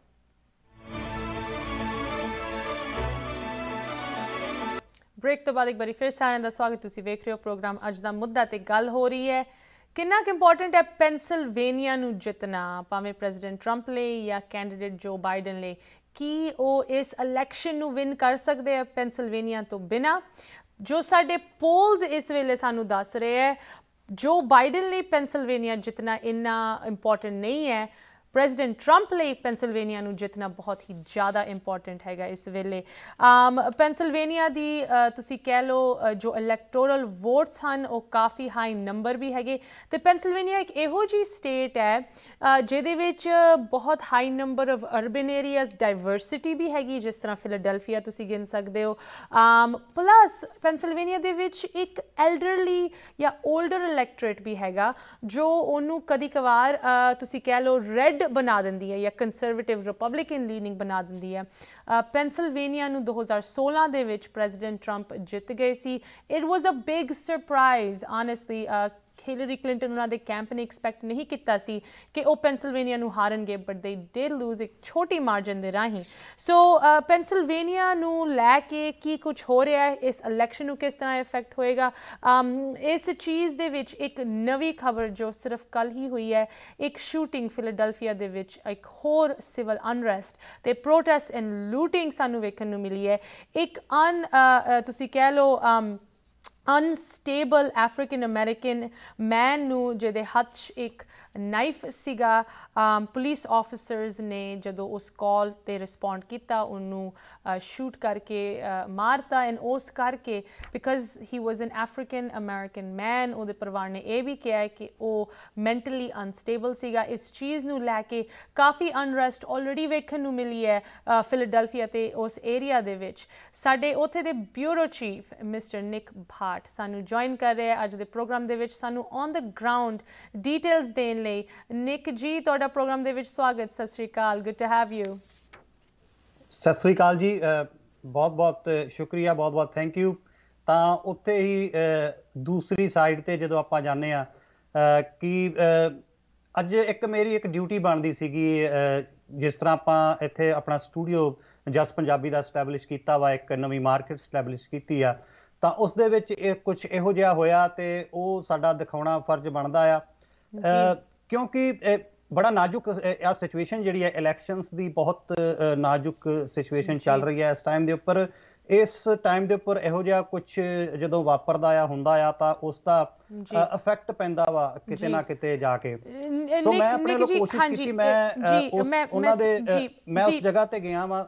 ਬ੍ਰੇਕ ਤੋਂ ਬਾਅਦ ਇੱਕ ਵਾਰੀ ਫਿਰ ਸਾਰਿਆਂ ਦਾ ਸਵਾਗਤ ਤੁਸੀਂ ਵੇਖ ਰਹੇ ਹੋ ਪ੍ਰੋਗਰਾਮ ਅੱਜ ਦਾ ਮੁੱਦਾ ਤੇ ਗੱਲ ਹੋ ਰਹੀ ਹੈ ਕਿੰਨਾ ਕਿ ਇੰਪੋਰਟੈਂਟ ਹੈ ਪੈਂਸਿਲਵੇਨੀਆ ਨੂੰ ਜਿੱਤਣਾ ਭਾਵੇਂ ਪ੍ਰੈਜ਼ੀਡੈਂਟ 트럼ਪ ਲਈ ਜਾਂ ਕੈਂਡੀਡੇਟ ਜੋ ਬਾਈਡਨ ਲਈ ਕੀ ਉਹ ਇਸ ਇਲੈਕਸ਼ਨ ਨੂੰ ਵਿਨ ਕਰ ਸਕਦੇ ਆ ਪੈਂਸਿਲਵੇਨੀਆ ਤੋਂ ਬਿਨਾ ਜੋ ਸਾਡੇ ਪੋਲਸ ਇਸ ਵੇਲੇ ਸਾਨੂੰ ਦੱਸ ਰਹੇ ਹੈ ਜੋ ਬਾਈਡਨ ਲਈ ਪੈਂਸਿਲਵੇਨੀਆ ਜਿੱਤਣਾ ਇੰਨਾ ਇੰਪੋਰਟੈਂਟ ਨਹੀਂ ਹੈ ਪ੍ਰੈਜ਼ੀਡੈਂਟ 트럼ਪ ਲਈ ਪੈਂਸਿਲਵੇਨੀਆ ਨੂੰ ਜਿੱਤਣਾ ਬਹੁਤ ਹੀ ਜ਼ਿਆਦਾ ਇੰਪੋਰਟੈਂਟ ਹੈਗਾ ਇਸ ਵੇਲੇ ਪੈਂਸਿਲਵੇਨੀਆ ਦੀ ਤੁਸੀਂ ਕਹਿ ਲਓ ਜੋ ਇਲੈਕਟੋਰਲ ਵੋਟਸ ਹਨ ਉਹ ਕਾਫੀ ਹਾਈ ਨੰਬਰ ਵੀ ਹੈਗੇ ਤੇ ਪੈਂਸਿਲਵੇਨੀਆ ਇੱਕ ਇਹੋ ਜੀ ਸਟੇਟ ਹੈ ਜਿਹਦੇ ਵਿੱਚ ਬਹੁਤ high number of urban areas diversity ਵੀ ਹੈਗੀ ਜਿਸ ਤਰ੍ਹਾਂ ਫਿਲਡਲਫੀਆ ਤੁਸੀਂ ਗਿਣ ਸਕਦੇ ਹੋ ਆਮ ਪਲੱਸ ਪੈਂਸਿਲਵੇਨੀਆ ਦੇ ਵਿੱਚ ਇੱਕ ਐਲਡਰਲੀ ਜਾਂ 올ਡਰ ਇਲੈਕਟੋਰੇਟ ਵੀ ਹੈਗਾ ਜੋ ਉਹਨੂੰ ਕਦੀ ਕਵਾਰ ਤੁਸੀਂ ਕਹਿ ਲਓ ਰੈੱਡ ਬਣਾ ਦਿੰਦੀ ਹੈ ਜਾਂ ਕੰਸਰਵੇਟਿਵ ਰਿਪਬਲਿਕਨ ਲੀਨਿੰਗ ਬਣਾ ਦਿੰਦੀ ਹੈ ਪੈਂਸਿਲਵੇਨੀਆ ਨੂੰ 2016 ਦੇ ਵਿੱਚ ਪ੍ਰੈਜ਼ੀਡੈਂਟ 트럼ਪ ਜਿੱਤ ਗਏ ਸੀ it was a big surprise honestly Hillary Clinton ਉਹਨਾਂ ਦੇ ਕੈਂਪ ਨੇ ਐਕਸਪੈਕਟ ਨਹੀਂ ਕੀਤਾ ਸੀ ਕਿ ਉਹ ਪੈਂਸਿਲਵੇਨੀਆ ਨੂੰ ਹਾਰਨਗੇ ਬਟ ਦੇ ਡਿਡ ਲੂਜ਼ ਇੱਕ ਛੋਟੀ ਮਾਰਜਨ ਦੇ ਰਾਹੀਂ ਸੋ ਪੈਂਸਿਲਵੇਨੀਆ ਨੂੰ ਲੈ ਕੇ ਕੀ ਕੁਝ ਹੋ ਰਿਹਾ ਹੈ ਇਸ ਇਲੈਕਸ਼ਨ ਨੂੰ ਕਿਸ ਤਰ੍ਹਾਂ ਇਫੈਕਟ ਹੋਏਗਾ ਇਸ ਚੀਜ਼ ਦੇ ਵਿੱਚ ਇੱਕ ਨਵੀਂ ਖਬਰ ਜੋ ਸਿਰਫ ਕੱਲ ਹੀ ਹੋਈ ਹੈ ਇੱਕ ਸ਼ੂਟਿੰਗ ਫਿਲਡਲਫੀਆ ਦੇ ਵਿੱਚ ਇੱਕ ਹੋਰ ਸਿਵਲ ਅਨਰੈਸਟ ਤੇ ਪ੍ਰੋਟੈਸਟ ਐਂਡ ਲੂਟਿੰਗ ਸਾਨੂੰ ਵੇਖਣ ਨੂੰ ਮਿਲੀ ਹੈ ਇੱਕ ਅਨ ਤੁਸੀਂ ਕਹਿ ਲਓ ਅਨਸਟੇਬਲ ਅਫਰੀਕਨ ਅਮਰੀਕਨ ਮੈਨ ਨੂੰ ਜਿਹਦੇ ਹੱਥ 'ਚ ਇੱਕ ਨਾਈਫ ਸੀਗਾ ਪੁਲਿਸ ਆਫੀਸਰਸ ਨੇ ਜਦੋਂ ਉਸ ਕਾਲ ਤੇ ਰਿਸਪੌਂਡ ਕੀਤਾ ਉਹਨੂੰ ਸ਼ੂਟ ਕਰਕੇ ਮਾਰਤਾ ਐਂਡ ਉਸ ਕਰਕੇ because he was an African American man ਉਹਦੇ ਪਰਿਵਾਰ ਨੇ ਇਹ ਵੀ ਕਿਹਾ ਕਿ ਉਹ ਮੈਂਟਲੀ ਅਨਸਟੇਬਲ ਸੀਗਾ ਇਸ ਚੀਜ਼ ਨੂੰ ਲੈ ਕੇ ਕਾਫੀ ਅਨਰੈਸਟ ਆਲਰੇਡੀ ਵੇਖਣ ਨੂੰ ਮਿਲੀ ਹੈ ਫਿਲਡਲਫੀਆ ਤੇ ਉਸ ਏਰੀਆ ਦੇ ਵਿੱਚ ਸਾਡੇ ਉਥੇ ਦੇ ਬਿਊਰੋ ਚੀਫ ਮਿਸਟਰ ਨਿਕ ਭਾਟ ਸਾਨੂੰ ਜੁਆਇਨ ਕਰ ਹੈ ਅੱਜ ਦੇ ਪ੍ਰੋਗਰਾਮ ਦੇ ਵਿੱਚ ਸਾਨੂੰ ਔਨ ਦ ਗਰਾਊਂਡ ਡੀਟੇਲਸ ਦੇਣ ਲਈ ਨਿਕ ਜੀ ਤੁਹਾਡਾ ਪ੍ਰੋਗਰਾਮ ਦੇ ਵਿੱਚ ਸਵਾਗਤ ਸਤਿ ਸ੍ਰੀ ਅਕਾਲ ਗੁੱਡ ਟੂ ਹੈਵ ਯੂ ਸਤਿ ਸ੍ਰੀ ਅਕਾਲ ਜੀ ਬਹੁਤ ਬਹੁਤ ਸ਼ੁਕਰੀਆ ਬਹੁਤ ਬਹੁਤ ਥੈਂਕ ਯੂ ਤਾਂ ਉੱਥੇ ਹੀ ਦੂਸਰੀ ਸਾਈਡ ਤੇ ਜਦੋਂ ਆਪਾਂ ਜਾਂਦੇ ਆ ਕਿ ਅੱਜ ਇੱਕ ਮੇਰੀ ਇੱਕ ਡਿਊਟੀ ਬਣਦੀ ਸੀਗੀ ਜਿਸ ਤਰ੍ਹਾਂ ਆਪਾਂ ਇੱਥੇ ਆਪਣਾ ਸਟੂਡੀਓ ਜਸ ਪੰਜਾਬੀ ਦਾ ਸਟੈਬਲਿਸ਼ ਕੀਤਾ ਵਾ ਇੱਕ ਨਵੀਂ ਮਾਰਕੀਟ ਸਟੈਬਲਿਸ਼ ਕੀਤੀ ਆ ਤਾਂ ਉਸ ਦੇ ਵਿੱਚ ਇਹ ਕੁਝ ਇਹੋ ਜਿਹਾ ਹੋਇਆ ਤੇ ਉਹ ਸਾਡਾ ਦਿਖਾਉਣਾ ਫਰਜ਼ ਬਣਦਾ ਆ ਕਿਉਂਕਿ ਬੜਾ ਨਾਜ਼ੁਕ ਆ ਸਿਚੁਏਸ਼ਨ ਜਿਹੜੀ ਹੈ ਇਲੈਕਸ਼ਨਸ ਦੀ ਬਹੁਤ ਨਾਜ਼ੁਕ ਸਿਚੁਏਸ਼ਨ ਚੱਲ ਰਹੀ ਹੈ ਇਸ ਟਾਈਮ ਦੇ ਉੱਪਰ ਇਸ ਟਾਈਮ ਦੇ ਉੱਪਰ ਇਹੋ ਜਿਹਾ ਕੁਝ ਜਦੋਂ ਵਾਪਰਦਾ ਆ ਹੁੰਦਾ ਆ ਤਾਂ ਉਸ ਦਾ ਇਫੈਕਟ ਪੈਂਦਾ ਵਾ ਕਿਤੇ ਨਾ ਕਿਤੇ ਜਾ ਕੇ ਸੋ ਮੈਂ ਆਪਣੇ ਲੋਕ ਕੋਸ਼ਿਸ਼ ਕੀਤੀ ਮੈਂ ਉਹਨਾਂ ਦੇ ਮੈਂ ਉਸ ਜਗ੍ਹਾ ਤੇ ਗਿਆ ਵਾਂ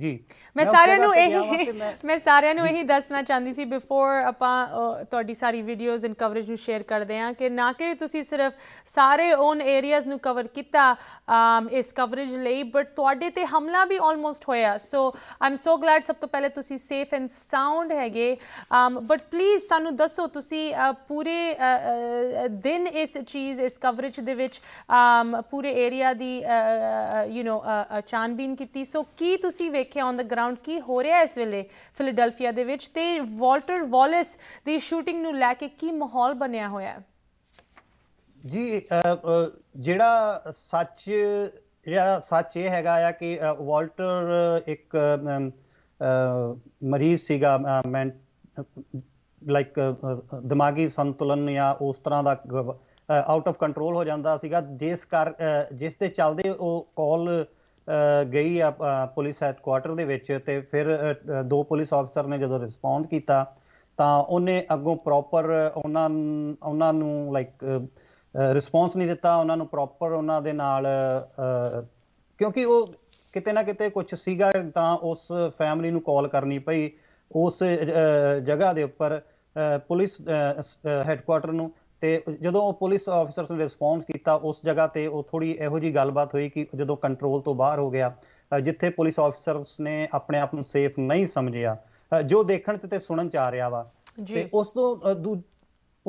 ਜੀ ਮੈਂ ਸਾਰਿਆਂ ਨੂੰ ਇਹ ਮੈਂ ਸਾਰਿਆਂ ਨੂੰ ਇਹੀ ਦੱਸਣਾ ਚਾਹੁੰਦੀ ਸੀ ਬਿਫੋਰ ਆਪਾਂ ਤੁਹਾਡੀ ਸਾਰੀ ਵੀਡੀਓਜ਼ ਐਂਡ ਕਵਰੇਜ ਨੂੰ ਸ਼ੇਅਰ ਕਰਦੇ ਹਾਂ ਕਿ ਨਾ ਕਿ ਤੁਸੀਂ ਸਿਰਫ ਸਾਰੇ ਓਨ ਏਰੀਆਜ਼ ਨੂੰ ਕਵਰ ਕੀਤਾ ਇਸ ਕਵਰੇਜ ਲਈ ਬਟ ਤੁਹਾਡੇ ਤੇ ਹਮਲਾ ਵੀ ਆਲਮੋਸਟ ਹੋਇਆ ਸੋ ਆਮ ਸੋ ਗਲੈਡ ਸਭ ਤੋਂ ਪਹਿਲੇ ਤੁਸੀਂ ਸੇਫ ਐਂਡ ਸਾਊਂਡ ਹੈਗੇ ਬਟ ਪਲੀਜ਼ ਸਾਨੂੰ ਦੱਸੋ ਤੁਸੀਂ ਪੂਰੇ ਦਿਨ ਇਸ ਚੀਜ਼ ਇਸ ਕਵਰੇਜ ਦੇ ਵਿੱਚ ਪੂਰੇ ਏਰੀਆ ਦੀ ਯੂ نو ਚਾਨਬੀਨ ਕੀਤੀ ਸੋ ਕੀ ਤੁਸੀਂ ਵੇਖਿਆ ਔਨ ਦਾ ਗਰਾਊਂਡ ਕੀ ਹੋ ਰਿਹਾ ਹੈ ਇਸ ਵੇਲੇ ਫਿਲਡਲਫੀਆ ਦੇ ਵਿੱਚ ਤੇ ਵਾਲਟਰ ਵਾਲਿਸ ਦੀ ਸ਼ੂਟਿੰਗ ਨੂੰ ਲੈ ਕੇ ਕੀ ਮਾਹੌਲ ਬਣਿਆ ਹੋਇਆ ਹੈ ਜੀ ਜਿਹੜਾ ਸੱਚ ਜਿਹੜਾ ਸੱਚ ਇਹ ਹੈਗਾ ਆ ਕਿ ਵਾਲਟਰ ਇੱਕ ਮਰੀਜ਼ ਸੀਗਾ ਮੈਂ ਲਾਈਕ ਦਿਮਾਗੀ ਸੰਤੁਲਨ ਜਾਂ ਉਸ ਤਰ੍ਹਾਂ ਦਾ ਆਊਟ ਆਫ ਕੰਟਰੋਲ ਹੋ ਜਾਂਦਾ ਸੀਗਾ ਜਿਸ ਕਰ ਜਿਸ ਤੇ ਚੱਲਦੇ ਉਹ ਕਾਲ ਗਈ ਆ ਪੁਲਿਸ ਹੈੱਡਕੁਆਟਰ ਦੇ ਵਿੱਚ ਤੇ ਫਿਰ ਦੋ ਪੁਲਿਸ ਅਫਸਰ ਨੇ ਜਦੋਂ ਰਿਸਪੌਂਡ ਕੀਤਾ ਤਾਂ ਉਹਨੇ ਅੱਗੋਂ ਪ੍ਰੋਪਰ ਉਹਨਾਂ ਉਹਨਾਂ ਨੂੰ ਲਾਈਕ ਰਿਸਪੌਂਸ ਨਹੀਂ ਦਿੱਤਾ ਉਹਨਾਂ ਨੂੰ ਪ੍ਰੋਪਰ ਉਹਨਾਂ ਦੇ ਨਾਲ ਕਿਉਂਕਿ ਉਹ ਕਿਤੇ ਨਾ ਕਿਤੇ ਕੁਝ ਸੀਗਾ ਤਾਂ ਉਸ ਫੈਮਿਲੀ ਨੂੰ ਕਾਲ ਕਰਨੀ ਪਈ ਉਸ ਜਗ੍ਹਾ ਦੇ ਉੱਪਰ ਪੁਲਿਸ ਹੈੱਡਕੁਆਟਰ ਨੂੰ ਤੇ ਜਦੋਂ ਉਹ ਪੁਲਿਸ ਆਫੀਸਰ ਨੇ ਰਿਸਪੌਂਸ ਕੀਤਾ ਉਸ ਜਗ੍ਹਾ ਤੇ ਉਹ ਥੋੜੀ ਇਹੋ ਜੀ ਗੱਲਬਾਤ ਹੋਈ ਕਿ ਜਦੋਂ ਕੰਟਰੋਲ ਤੋਂ ਬਾਹਰ ਹੋ ਗਿਆ ਜਿੱਥੇ ਪੁਲਿਸ ਆਫੀਸਰਸ ਨੇ ਆਪਣੇ ਆਪ ਨੂੰ ਸੇਫ ਨਹੀਂ ਸਮਝਿਆ ਜੋ ਦੇਖਣ ਤੇ ਸੁਣਨ ਚ ਆ ਰਿਹਾ ਵਾ ਤੇ ਉਸ ਤੋਂ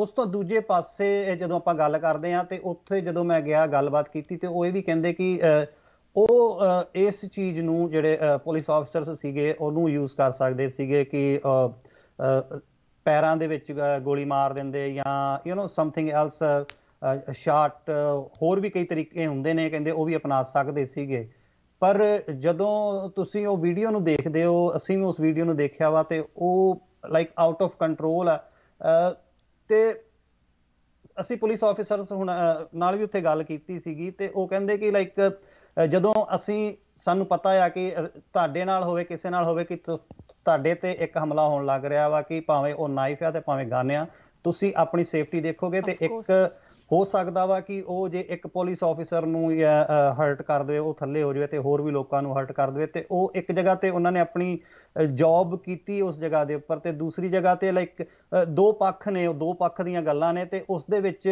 ਉਸ ਤੋਂ ਦੂਜੇ ਪਾਸੇ ਜਦੋਂ ਆਪਾਂ ਗੱਲ ਕਰਦੇ ਆ ਤੇ ਉੱਥੇ ਜਦੋਂ ਮੈਂ ਗਿਆ ਗੱਲਬਾਤ ਕੀਤੀ ਤੇ ਉਹ ਇਹ ਵੀ ਕਹਿੰਦੇ ਕਿ ਉਹ ਇਸ ਚੀਜ਼ ਨੂੰ ਜਿਹੜੇ ਪੁਲਿਸ ਆਫੀਸਰਸ ਸੀਗੇ ਉਹਨੂੰ ਯੂਜ਼ ਕਰ ਸਕਦੇ ਸੀਗੇ ਕਿ ਪੈਰਾਂ ਦੇ ਵਿੱਚ ਗੋਲੀ ਮਾਰ ਦਿੰਦੇ ਜਾਂ you know something else shot ਹੋਰ ਵੀ ਕਈ ਤਰੀਕੇ ਹੁੰਦੇ ਨੇ ਕਹਿੰਦੇ ਉਹ ਵੀ ਅਪਣਾ ਸਕਦੇ ਸੀਗੇ ਪਰ ਜਦੋਂ ਤੁਸੀਂ ਉਹ ਵੀਡੀਓ ਨੂੰ ਦੇਖਦੇ ਹੋ ਅਸੀਂ ਵੀ ਉਸ ਵੀਡੀਓ ਨੂੰ ਦੇਖਿਆ ਵਾ ਤੇ ਉਹ ਲਾਈਕ ਆਊਟ ਆਫ ਕੰਟਰੋਲ ਆ ਤੇ ਅਸੀਂ ਪੁਲਿਸ ਆਫੀਸਰਸ ਹੁਣ ਨਾਲ ਵੀ ਉੱਥੇ ਗੱਲ ਕੀਤੀ ਸੀਗੀ ਤੇ ਉਹ ਕਹਿੰਦੇ ਕਿ ਲਾਈਕ ਜਦੋਂ ਅਸੀਂ ਸਾਨੂੰ ਪਤਾ ਆ ਕਿ ਤੁਹਾਡੇ ਨਾਲ ਹੋਵੇ ਕਿਸੇ ਨਾਲ ਹੋਵੇ ਕਿ ਤੁਹਾਡੇ ਤੇ ਇੱਕ ਹਮਲਾ ਹੋਣ ਲੱਗ ਰਿਹਾ ਵਾ ਕਿ ਭਾਵੇਂ ਉਹ ਨਾਈਫ ਆ ਤੇ ਭਾਵੇਂ ਗਨ ਆ ਤੁਸੀਂ ਆਪਣੀ ਸੇਫਟੀ ਦੇਖੋਗੇ ਤੇ ਇੱਕ ਹੋ ਸਕਦਾ ਵਾ ਕਿ ਉਹ ਜੇ ਇੱਕ ਪੁਲਿਸ ਆਫੀਸਰ ਨੂੰ ਹਰਟ ਕਰ ਦੇਵੇ ਉਹ ਥੱਲੇ ਹੋ ਜਾਵੇ ਤੇ ਹੋਰ ਵੀ ਲੋਕਾਂ ਨੂੰ ਹਰਟ ਕਰ ਦੇਵੇ ਤੇ ਉਹ ਇੱਕ ਜਗ੍ਹਾ ਤੇ ਉਹਨਾਂ ਨੇ ਆਪਣੀ ਜੌਬ ਕੀਤੀ ਉਸ ਜਗ੍ਹਾ ਦੇ ਉੱਪਰ ਤੇ ਦੂਸਰੀ ਜਗ੍ਹਾ ਤੇ ਲਾਈਕ ਦੋ ਪੱਖ ਨੇ ਉਹ ਦੋ ਪੱਖ ਦੀਆਂ ਗੱਲਾਂ ਨੇ ਤੇ ਉਸ ਦੇ ਵਿੱਚ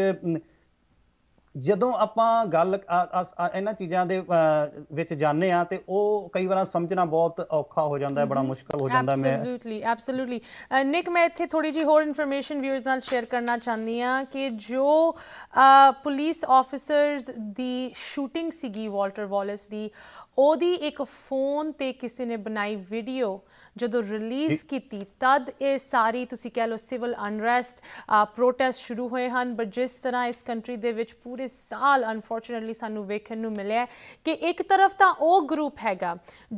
ਜਦੋਂ ਆਪਾਂ ਗੱਲ ਇਹਨਾਂ ਚੀਜ਼ਾਂ ਦੇ ਵਿੱਚ ਜਾਣਦੇ ਆ ਤੇ ਉਹ ਕਈ ਵਾਰ ਸਮਝਣਾ ਬਹੁਤ ਔਖਾ ਹੋ ਜਾਂਦਾ ਹੈ ਬੜਾ ਮੁਸ਼ਕਲ ਹੋ ਜਾਂਦਾ ਮੈਂ ਐਬਸੋਲੂਟਲੀ ਐਬਸੋਲੂਟਲੀ ਨਿਕ ਮੈਂ ਇੱਥੇ ਥੋੜੀ ਜੀ ਹੋਰ ਇਨਫੋਰਮੇਸ਼ਨ ਵਿਊਅਰਸ ਨਾਲ ਸ਼ੇਅਰ ਕਰਨਾ ਚਾਹੁੰਦੀ ਆ ਕਿ ਜੋ ਪੁਲਿਸ ਆਫੀਸਰਸ ਦੀ ਸ਼ੂਟਿੰਗ ਸੀਗੀ ਵਾਲਟਰ ਵਾਲਸ ਦੀ ਉਹਦੀ ਇੱਕ ਫੋਨ ਤੇ ਕਿਸੇ ਨੇ ਬਣਾਈ ਵੀਡੀਓ ਜਦੋਂ ਰਿਲੀਜ਼ ਕੀਤੀ ਤਦ ਇਹ ਸਾਰੀ ਤੁਸੀਂ ਕਹਿ ਲਓ ਸਿਵਲ ਅਨਰੈਸਟ ਪ੍ਰੋਟੈਸਟ ਸ਼ੁਰੂ ਹੋਏ ਹਨ ਬਟ ਜਿਸ ਤਰ੍ਹਾਂ ਇਸ ਕੰਟਰੀ ਦੇ ਵਿੱਚ ਪੂਰੇ ਸਾਲ ਅਨਫੋਰਚਨਟਲੀ ਸਾਨੂੰ ਵੇਖਣ ਨੂੰ ਮਿਲਿਆ ਕਿ ਇੱਕ ਤਰਫ ਤਾਂ ਉਹ ਗਰੁੱਪ ਹੈਗਾ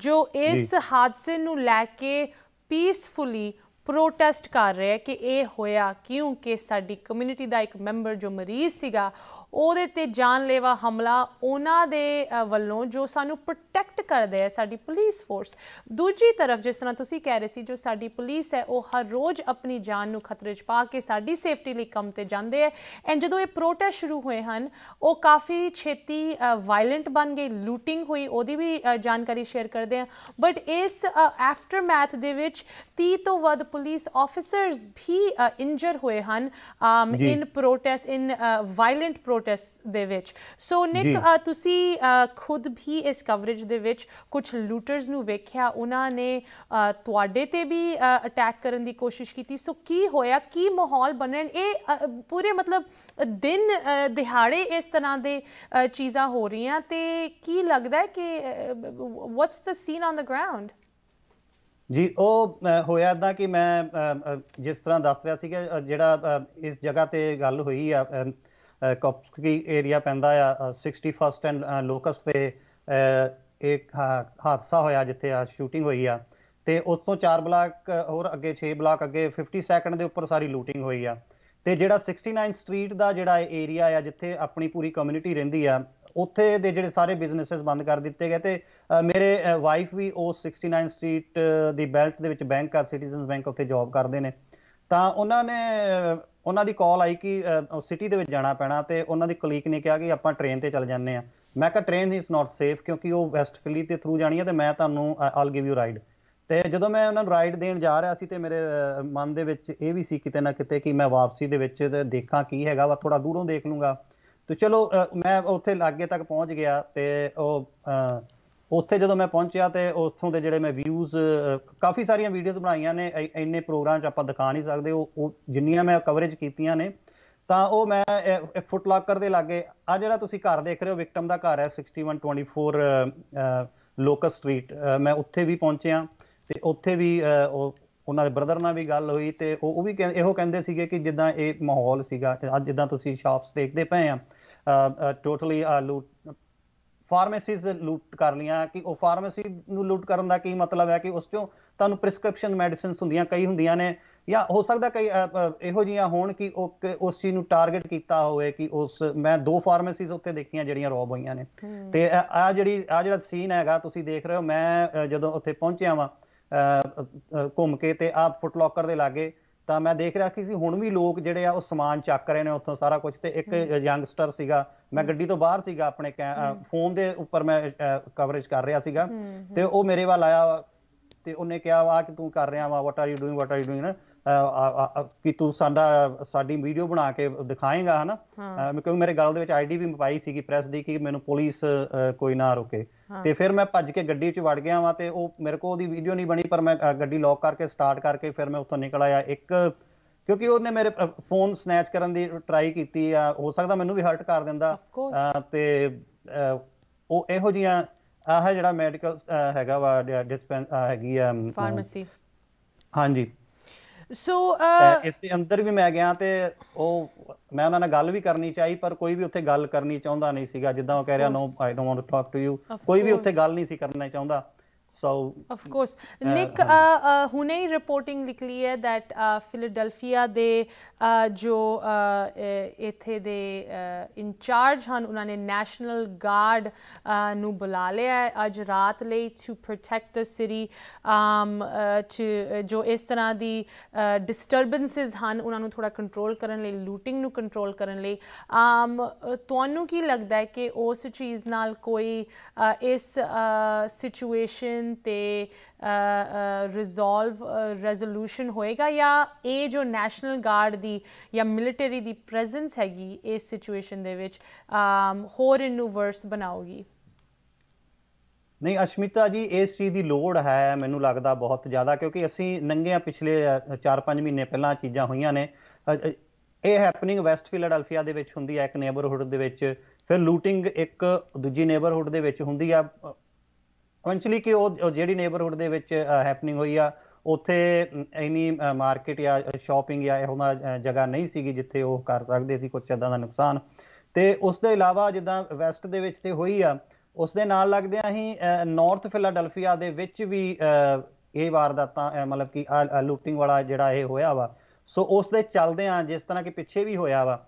ਜੋ ਇਸ ਹਾਦਸੇ ਨੂੰ ਲੈ ਕੇ ਪੀਸਫੁਲੀ ਪ੍ਰੋਟੈਸਟ ਕਰ ਰਿਹਾ ਕਿ ਇਹ ਹੋਇਆ ਕਿਉਂਕਿ ਸਾਡੀ ਕਮਿਊਨਿਟੀ ਦਾ ਇੱਕ ਮੈਂਬਰ ਜੋ ਮਰੀਜ਼ ਸੀਗਾ ਉਹਦੇ ਤੇ ਜਾਨਲੇਵਾ ਹਮਲਾ ਉਹਨਾਂ ਦੇ ਵੱਲੋਂ ਜੋ ਸਾਨੂੰ ਪ੍ਰੋਟੈਕਟ ਕਰਦੇ ਆ ਸਾਡੀ ਪੁਲਿਸ ਫੋਰਸ ਦੂਜੀ ਤਰਫ ਜਿਸ ਤਰ੍ਹਾਂ ਤੁਸੀਂ ਕਹਿ ਰਹੇ ਸੀ ਜੋ ਸਾਡੀ ਪੁਲਿਸ ਹੈ ਉਹ ਹਰ ਰੋਜ਼ ਆਪਣੀ ਜਾਨ ਨੂੰ ਖਤਰੇ 'ਚ ਪਾ ਕੇ ਸਾਡੀ ਸੇਫਟੀ ਲਈ ਕੰਮ ਤੇ ਜਾਂਦੇ ਆ ਐਂ ਜਦੋਂ ਇਹ ਪ੍ਰੋਟੈਸਟ ਸ਼ੁਰੂ ਹੋਏ ਹਨ ਉਹ ਕਾਫੀ ਛੇਤੀ ਵਾਇਲੈਂਟ ਬਣ ਗਏ ਲੂਟਿੰਗ ਹੋਈ ਉਹਦੀ ਵੀ ਜਾਣਕਾਰੀ ਸ਼ੇਅਰ ਕਰਦੇ ਆ ਬਟ ਇਸ ਆਫਟਰਮੈਥ ਦੇ ਵਿੱਚ 30 ਤੋਂ ਵੱਧ ਪੁਲਿਸ ਆਫੀਸਰਸ ਵੀ ਇੰਜਰ ਹੋਏ ਹਨ in protest in violent protest protest ਦੇ ਵਿੱਚ ਸੋ ਨਿਕ ਤੁਸੀਂ ਖੁਦ ਵੀ ਇਸ ਕਵਰੇਜ ਦੇ ਵਿੱਚ ਕੁਝ ਲੂਟਰਸ ਨੂੰ ਵੇਖਿਆ ਉਹਨਾਂ ਨੇ ਤੁਹਾਡੇ ਤੇ ਵੀ ਅਟੈਕ ਕਰਨ ਦੀ ਕੋਸ਼ਿਸ਼ ਕੀਤੀ ਸੋ ਕੀ ਹੋਇਆ ਕੀ ਮਾਹੌਲ ਬਣਨ ਇਹ ਪੂਰੇ ਮਤਲਬ ਦਿਨ ਦਿਹਾੜੇ ਇਸ ਤਰ੍ਹਾਂ ਦੇ ਚੀਜ਼ਾਂ ਹੋ ਰਹੀਆਂ ਤੇ ਕੀ ਲੱਗਦਾ ਹੈ ਕਿ what's the scene on the ground ji ਉਹ ਹੋਇਆ ਤਾਂ ਕਿ ਮੈਂ ਜਿਸ ਤਰ੍ਹਾਂ ਦੱਸ ਰਿਹਾ ਸੀ ਕਿ ਜਿਹੜਾ ਇਸ ਜਗ੍ਹਾ ਤੇ ਗੱਲ ਹੋਈ ਆ ਕਪਸਕੀ ਏਰੀਆ ਪੈਂਦਾ ਆ 61st ਐਂਡ ਲੋਕਸ ਤੇ ਇੱਕ ਹਾਦਸਾ ਹੋਇਆ ਜਿੱਥੇ ਆ ਸ਼ੂਟਿੰਗ ਹੋਈ ਆ ਤੇ ਉਸ ਤੋਂ 4 ਬਲਾਕ ਹੋਰ ਅੱਗੇ 6 ਬਲਾਕ ਅੱਗੇ 50 ਸੈਕਿੰਡ ਦੇ ਉੱਪਰ ਸਾਰੀ ਲੂਟਿੰਗ ਹੋਈ ਆ ਤੇ ਜਿਹੜਾ 69 ਸਟਰੀਟ ਦਾ ਜਿਹੜਾ ਏਰੀਆ ਆ ਜਿੱਥੇ ਆਪਣੀ ਪੂਰੀ ਕਮਿਊਨਿਟੀ ਰਹਿੰਦੀ ਆ ਉੱਥੇ ਦੇ ਜਿਹੜੇ ਸਾਰੇ ਬਿਜ਼ਨੈਸਸ ਬੰਦ ਕਰ ਦਿੱਤੇ ਗਏ ਤੇ ਮੇਰੇ ਵਾਈਫ ਵੀ ਉਹ 69 ਸਟਰੀਟ ਦੀ ਬੈਲਟ ਦੇ ਵਿੱਚ ਬੈਂਕ ਆ ਸਿਟੀਜ਼ਨਸ ਬੈਂਕ ਉੱਥੇ ਜੌਬ ਕਰਦੇ ਨੇ ਤਾਂ ਉਹਨਾਂ ਨੇ ਉਹਨਾਂ ਦੀ ਕਾਲ ਆਈ ਕਿ ਸਿਟੀ ਦੇ ਵਿੱਚ ਜਾਣਾ ਪੈਣਾ ਤੇ ਉਹਨਾਂ ਦੀ ਕਲੀਕ ਨੇ ਕਿਹਾ ਕਿ ਆਪਾਂ ਟ੍ਰੇਨ ਤੇ ਚੱਲ ਜਾਂਦੇ ਆ ਮੈਂ ਕਿਹਾ ਟ੍ਰੇਨ ਇਜ਼ ਨਾਟ ਸੇਫ ਕਿਉਂਕਿ ਉਹ ਵੈਸਟ ਵੈਸਟਫਲੀ ਤੇ ਥਰੂ ਜਾਣੀ ਹੈ ਤੇ ਮੈਂ ਤੁਹਾਨੂੰ ਆਲ ਗਿਵ ਯੂ ਰਾਈਡ ਤੇ ਜਦੋਂ ਮੈਂ ਉਹਨਾਂ ਨੂੰ ਰਾਈਡ ਦੇਣ ਜਾ ਰਿਹਾ ਸੀ ਤੇ ਮੇਰੇ ਮਨ ਦੇ ਵਿੱਚ ਇਹ ਵੀ ਸੀ ਕਿਤੇ ਨਾ ਕਿਤੇ ਕਿ ਮੈਂ ਵਾਪਸੀ ਦੇ ਵਿੱਚ ਦੇਖਾਂ ਕੀ ਹੈਗਾ ਵਾ ਥੋੜਾ ਦੂਰੋਂ ਦੇਖ ਲੂੰਗਾ ਤੇ ਚਲੋ ਮੈਂ ਉੱਥੇ ਲਾਗੇ ਤੱਕ ਪਹੁੰਚ ਗਿਆ ਤੇ ਉਹ ਉੱਥੇ ਜਦੋਂ ਮੈਂ ਪਹੁੰਚਿਆ ਤੇ ਉੱਥੋਂ ਦੇ ਜਿਹੜੇ ਮੈਂ ਵਿਊਜ਼ ਕਾਫੀ ਸਾਰੀਆਂ ਵੀਡੀਓਜ਼ ਬਣਾਈਆਂ ਨੇ ਇੰਨੇ ਪ੍ਰੋਗਰਾਮ 'ਚ ਆਪਾਂ ਦਿਖਾ ਨਹੀਂ ਸਕਦੇ ਉਹ ਜਿੰਨੀਆਂ ਮੈਂ ਕਵਰੇਜ ਕੀਤੀਆਂ ਨੇ ਤਾਂ ਉਹ ਮੈਂ ਫੁੱਟ ਲਾਕਰ ਦੇ ਲਾਗੇ ਆ ਜਿਹੜਾ ਤੁਸੀਂ ਘਰ ਦੇਖ ਰਹੇ ਹੋ ਵਿਕਟਮ ਦਾ ਘਰ ਹੈ 6124 ਲੋਕਸ ਸਟਰੀਟ ਮੈਂ ਉੱਥੇ ਵੀ ਪਹੁੰਚਿਆ ਤੇ ਉੱਥੇ ਵੀ ਉਹ ਉਹਨਾਂ ਦੇ ਬ੍ਰਦਰ ਨਾਲ ਵੀ ਗੱਲ ਹੋਈ ਤੇ ਉਹ ਵੀ ਇਹੋ ਕਹਿੰਦੇ ਸੀਗੇ ਕਿ ਜਿੱਦਾਂ ਇਹ ਮਾਹੌਲ ਸੀਗਾ ਅੱਜ ਜਿੱਦਾਂ ਤੁਸੀਂ ਸ਼ਾਪਸ ਦੇਖਦੇ ਪਏ ਆ ਟੋਟਲੀ ਲੂਟ ਫਾਰਮੇਸੀਜ਼ ਲੂਟ ਕਰ ਲੀਆਂ ਕਿ ਉਹ ਫਾਰਮੇਸੀ ਨੂੰ ਲੂਟ ਕਰਨ ਦਾ ਕੀ ਮਤਲਬ ਹੈ ਕਿ ਉਸ ਚੋਂ ਤੁਹਾਨੂੰ ਪ੍ਰਿਸਕ੍ਰਿਪਸ਼ਨ ਮੈਡੀਸਿਨਸ ਹੁੰਦੀਆਂ ਕਈ ਹੁੰਦੀਆਂ ਨੇ ਜਾਂ ਹੋ ਸਕਦਾ ਕਈ ਇਹੋ ਜੀਆਂ ਹੋਣ ਕਿ ਉਹ ਉਸ ਚੀਜ਼ ਨੂੰ ਟਾਰਗੇਟ ਕੀਤਾ ਹੋਵੇ ਕਿ ਉਸ ਮੈਂ ਦੋ ਫਾਰਮੇਸੀਜ਼ ਉੱਤੇ ਦੇਖੀਆਂ ਜਿਹੜੀਆਂ ਰੋਬ ਹੋਈਆਂ ਨੇ ਤੇ ਆ ਜਿਹੜੀ ਆ ਜਿਹੜਾ ਸੀਨ ਹੈਗਾ ਤੁਸੀਂ ਦੇਖ ਰਹੇ ਹੋ ਮੈਂ ਜਦੋਂ ਉੱਥੇ ਪਹੁੰਚਿਆ ਵਾਂ ਘੁੰਮ ਕੇ ਤੇ ਆ ਫੁੱਟ ਲੋਕਰ ਦੇ ਲਾਗੇ ਤਾਂ ਮੈਂ ਦੇਖ ਰਿਹਾ ਕਿ ਹੁਣ ਵੀ ਲੋਕ ਜਿਹੜੇ ਆ ਉਹ ਸਮਾਨ ਚੱਕ ਰਹੇ ਨੇ ਉੱਥੋਂ ਸਾਰਾ ਕੁਝ ਤੇ ਇੱਕ ਯੰਗਸਟਰ ਸੀਗਾ ਮੈਂ ਗੱਡੀ ਤੋਂ ਬਾਹਰ ਸੀਗਾ ਆਪਣੇ ਫੋਨ ਦੇ ਉੱਪਰ ਮੈਂ ਕਵਰੇਜ ਕਰ ਰਿਹਾ ਸੀਗਾ ਤੇ ਉਹ ਮੇਰੇ ਵੱਲ ਆਇਆ ਤੇ ਉਹਨੇ ਕਿਹਾ ਆ ਕਿ ਤੂੰ ਕਰ ਰਿਹਾ ਵਾ what are you doing what are you doing ਕਿ ਤੂੰ ਸਾਡਾ ਸਾਡੀ ਵੀਡੀਓ ਬਣਾ ਕੇ ਦਿਖਾਏਗਾ ਹਨਾ ਕਿਉਂਕਿ ਮੇਰੇ ਗਲ ਦੇ ਵਿੱਚ ਆਈਡੀ ਵੀ ਮਪਾਈ ਸੀਗੀ ਪ੍ਰੈਸ ਦੀ ਕਿ ਮੈਨੂੰ ਪੁਲਿਸ ਕੋਈ ਨਾ ਰੋਕੇ ਤੇ ਫਿਰ ਮੈਂ ਭੱਜ ਕੇ ਗੱਡੀ 'ਚ ਵੜ ਗਿਆ ਵਾਂ ਤੇ ਉਹ ਮੇਰੇ ਕੋਲ ਉਹਦੀ ਵੀਡੀਓ ਨਹੀਂ ਬਣੀ ਪਰ ਮੈਂ ਗੱਡੀ ਲੌਕ ਕਰਕੇ ਸਟਾਰਟ ਕਰਕੇ ਫਿਰ ਮੈਂ ਉੱਥੋਂ ਨਿਕਲ ਆਇਆ ਇੱਕ ਕਿਉਂਕਿ ਉਹਨੇ ਮੇਰੇ ਫੋਨ ਸਨੈਚ ਕਰਨ ਦੀ ਟਰਾਈ ਕੀਤੀ ਆ ਹੋ ਸਕਦਾ ਮੈਨੂੰ ਵੀ ਹਰਟ ਕਰ ਦਿੰਦਾ ਤੇ ਉਹ ਇਹੋ ਜੀਆਂ ਆਹ ਜਿਹੜਾ ਮੈਡੀਕਲ ਹੈਗਾ ਵਾ ਡਿਸਪੈਂਸ ਹੈਗੀ ਆ ਫਾਰਮੇਸੀ ਹਾਂਜੀ ਸੋ uh, ਇਸ ਦੇ ਅੰਦਰ ਵੀ ਮੈਂ ਗਿਆ ਤੇ ਉਹ ਮੈਂ ਉਹਨਾਂ ਨਾਲ ਗੱਲ ਵੀ ਕਰਨੀ ਚਾਹੀ ਪਰ ਕੋਈ ਵੀ ਉੱਥੇ ਗੱਲ ਕਰਨੀ ਚਾਹੁੰਦਾ ਨਹੀਂ ਸੀਗਾ ਜਿੱਦਾਂ ਉਹ ਕਹਿ ਰਿਹਾ no I don't want to talk to you ਕੋਈ ਵੀ ਉੱਥੇ ਗੱਲ ਨਹੀਂ ਸੀ ਕਰਨਾ ਚਾਹੁੰਦਾ of course, uh, Nick, uh, uh, हुने ही रिपोर्टिंग निकली है दैट फिलाडेल्फिया दे जो इथे दे ਇੰਚਾਰਜ ਹਨ ਉਹਨਾਂ ਨੇ ਨੈਸ਼ਨਲ ਗਾਰਡ ਨੂੰ ਬੁਲਾ ਲਿਆ ਹੈ ਅੱਜ ਰਾਤ ਲਈ ਟੂ ਪ੍ਰੋਟੈਕਟ ਦ ਸਿਟੀ ਜੋ ਇਸ ਤਰ੍ਹਾਂ ਦੀ ਡਿਸਟਰਬੈਂਸਸ ਹਨ ਉਹਨਾਂ ਨੂੰ ਥੋੜਾ ਕੰਟਰੋਲ ਕਰਨ ਲਈ ਲੂਟਿੰਗ ਨੂੰ ਕੰਟਰੋਲ ਕਰਨ ਲਈ ਤੁਹਾਨੂੰ ਕੀ ਲੱਗਦਾ ਹੈ ਕਿ ਉਸ ਚੀਜ਼ ਨਾਲ ਕੋਈ ਇਸ ਸਿਚੁਏਸ਼ਨ ਸੋਲੂਸ਼ਨ ਤੇ ਰਿਜ਼ੋਲਵ ਰੈਜ਼ੋਲੂਸ਼ਨ ਹੋਏਗਾ ਜਾਂ ਇਹ ਜੋ ਨੈਸ਼ਨਲ ਗਾਰਡ ਦੀ ਜਾਂ ਮਿਲਟਰੀ ਦੀ ਪ੍ਰੈਜ਼ੈਂਸ ਹੈਗੀ ਇਸ ਸਿਚੁਏਸ਼ਨ ਦੇ ਵਿੱਚ ਹੋਰ ਇਨੂਵਰਸ ਬਣਾਉਗੀ ਨਹੀਂ ਅਸ਼ਮਿਤਾ ਜੀ ਇਸ ਚੀਜ਼ ਦੀ ਲੋੜ ਹੈ ਮੈਨੂੰ ਲੱਗਦਾ ਬਹੁਤ ਜ਼ਿਆਦਾ ਕਿਉਂਕਿ ਅਸੀਂ ਨੰਗੇ ਆ ਪਿਛਲੇ 4-5 ਮਹੀਨੇ ਪਹਿਲਾਂ ਚੀਜ਼ਾਂ ਹੋਈਆਂ ਨੇ ਇਹ ਹੈਪਨਿੰਗ ਵੈਸਟ ਫਿਲਡਲਫੀਆ ਦੇ ਵਿੱਚ ਹੁੰਦੀ ਹੈ ਇੱਕ ਨੇਬਰਹੂਡ ਦੇ ਵਿੱਚ ਫਿਰ ਲੂਟਿੰਗ ਇੱਕ ਦੂਜੀ ਨੇਬਰਹੂਡ ਦੇ ਵਿੱਚ ਹੁੰਦੀ ਆ ਕੰਚਲੀ ਕਿ ਉਹ ਜਿਹੜੀ ਨੇਬਰਹੂਡ ਦੇ ਵਿੱਚ ਹੈਪਨਿੰਗ ਹੋਈ ਆ ਉੱਥੇ ਇਨੀ ਮਾਰਕੀਟ ਜਾਂ ਸ਼ਾਪਿੰਗ ਜਾਂ ਇਹੋ ਨਾ ਜਗ੍ਹਾ ਨਹੀਂ ਸੀਗੀ ਜਿੱਥੇ ਉਹ ਕਰ ਸਕਦੇ ਸੀ ਕੁਝ ਇਦਾਂ ਦਾ ਨੁਕਸਾਨ ਤੇ ਉਸ ਦੇ ਇਲਾਵਾ ਜਿੱਦਾਂ ਵੈਸਟ ਦੇ ਵਿੱਚ ਤੇ ਹੋਈ ਆ ਉਸ ਦੇ ਨਾਲ ਲੱਗਦੇ ਆ ਹੀ ਨਾਰਥ ਫਿਲਾਡਲਫੀਆ ਦੇ ਵਿੱਚ ਵੀ ਇਹ ਵਾਰਦਾਤਾਂ ਮਤਲਬ ਕਿ ਲੂਟਿੰਗ ਵਾਲਾ ਜਿਹੜਾ ਇਹ ਹੋਇਆ ਵਾ ਸੋ ਉਸ ਦੇ ਚੱਲਦੇ ਆ ਜਿਸ ਤਰ੍ਹਾਂ ਕਿ ਪਿੱਛੇ ਵੀ ਹੋਇਆ ਵਾ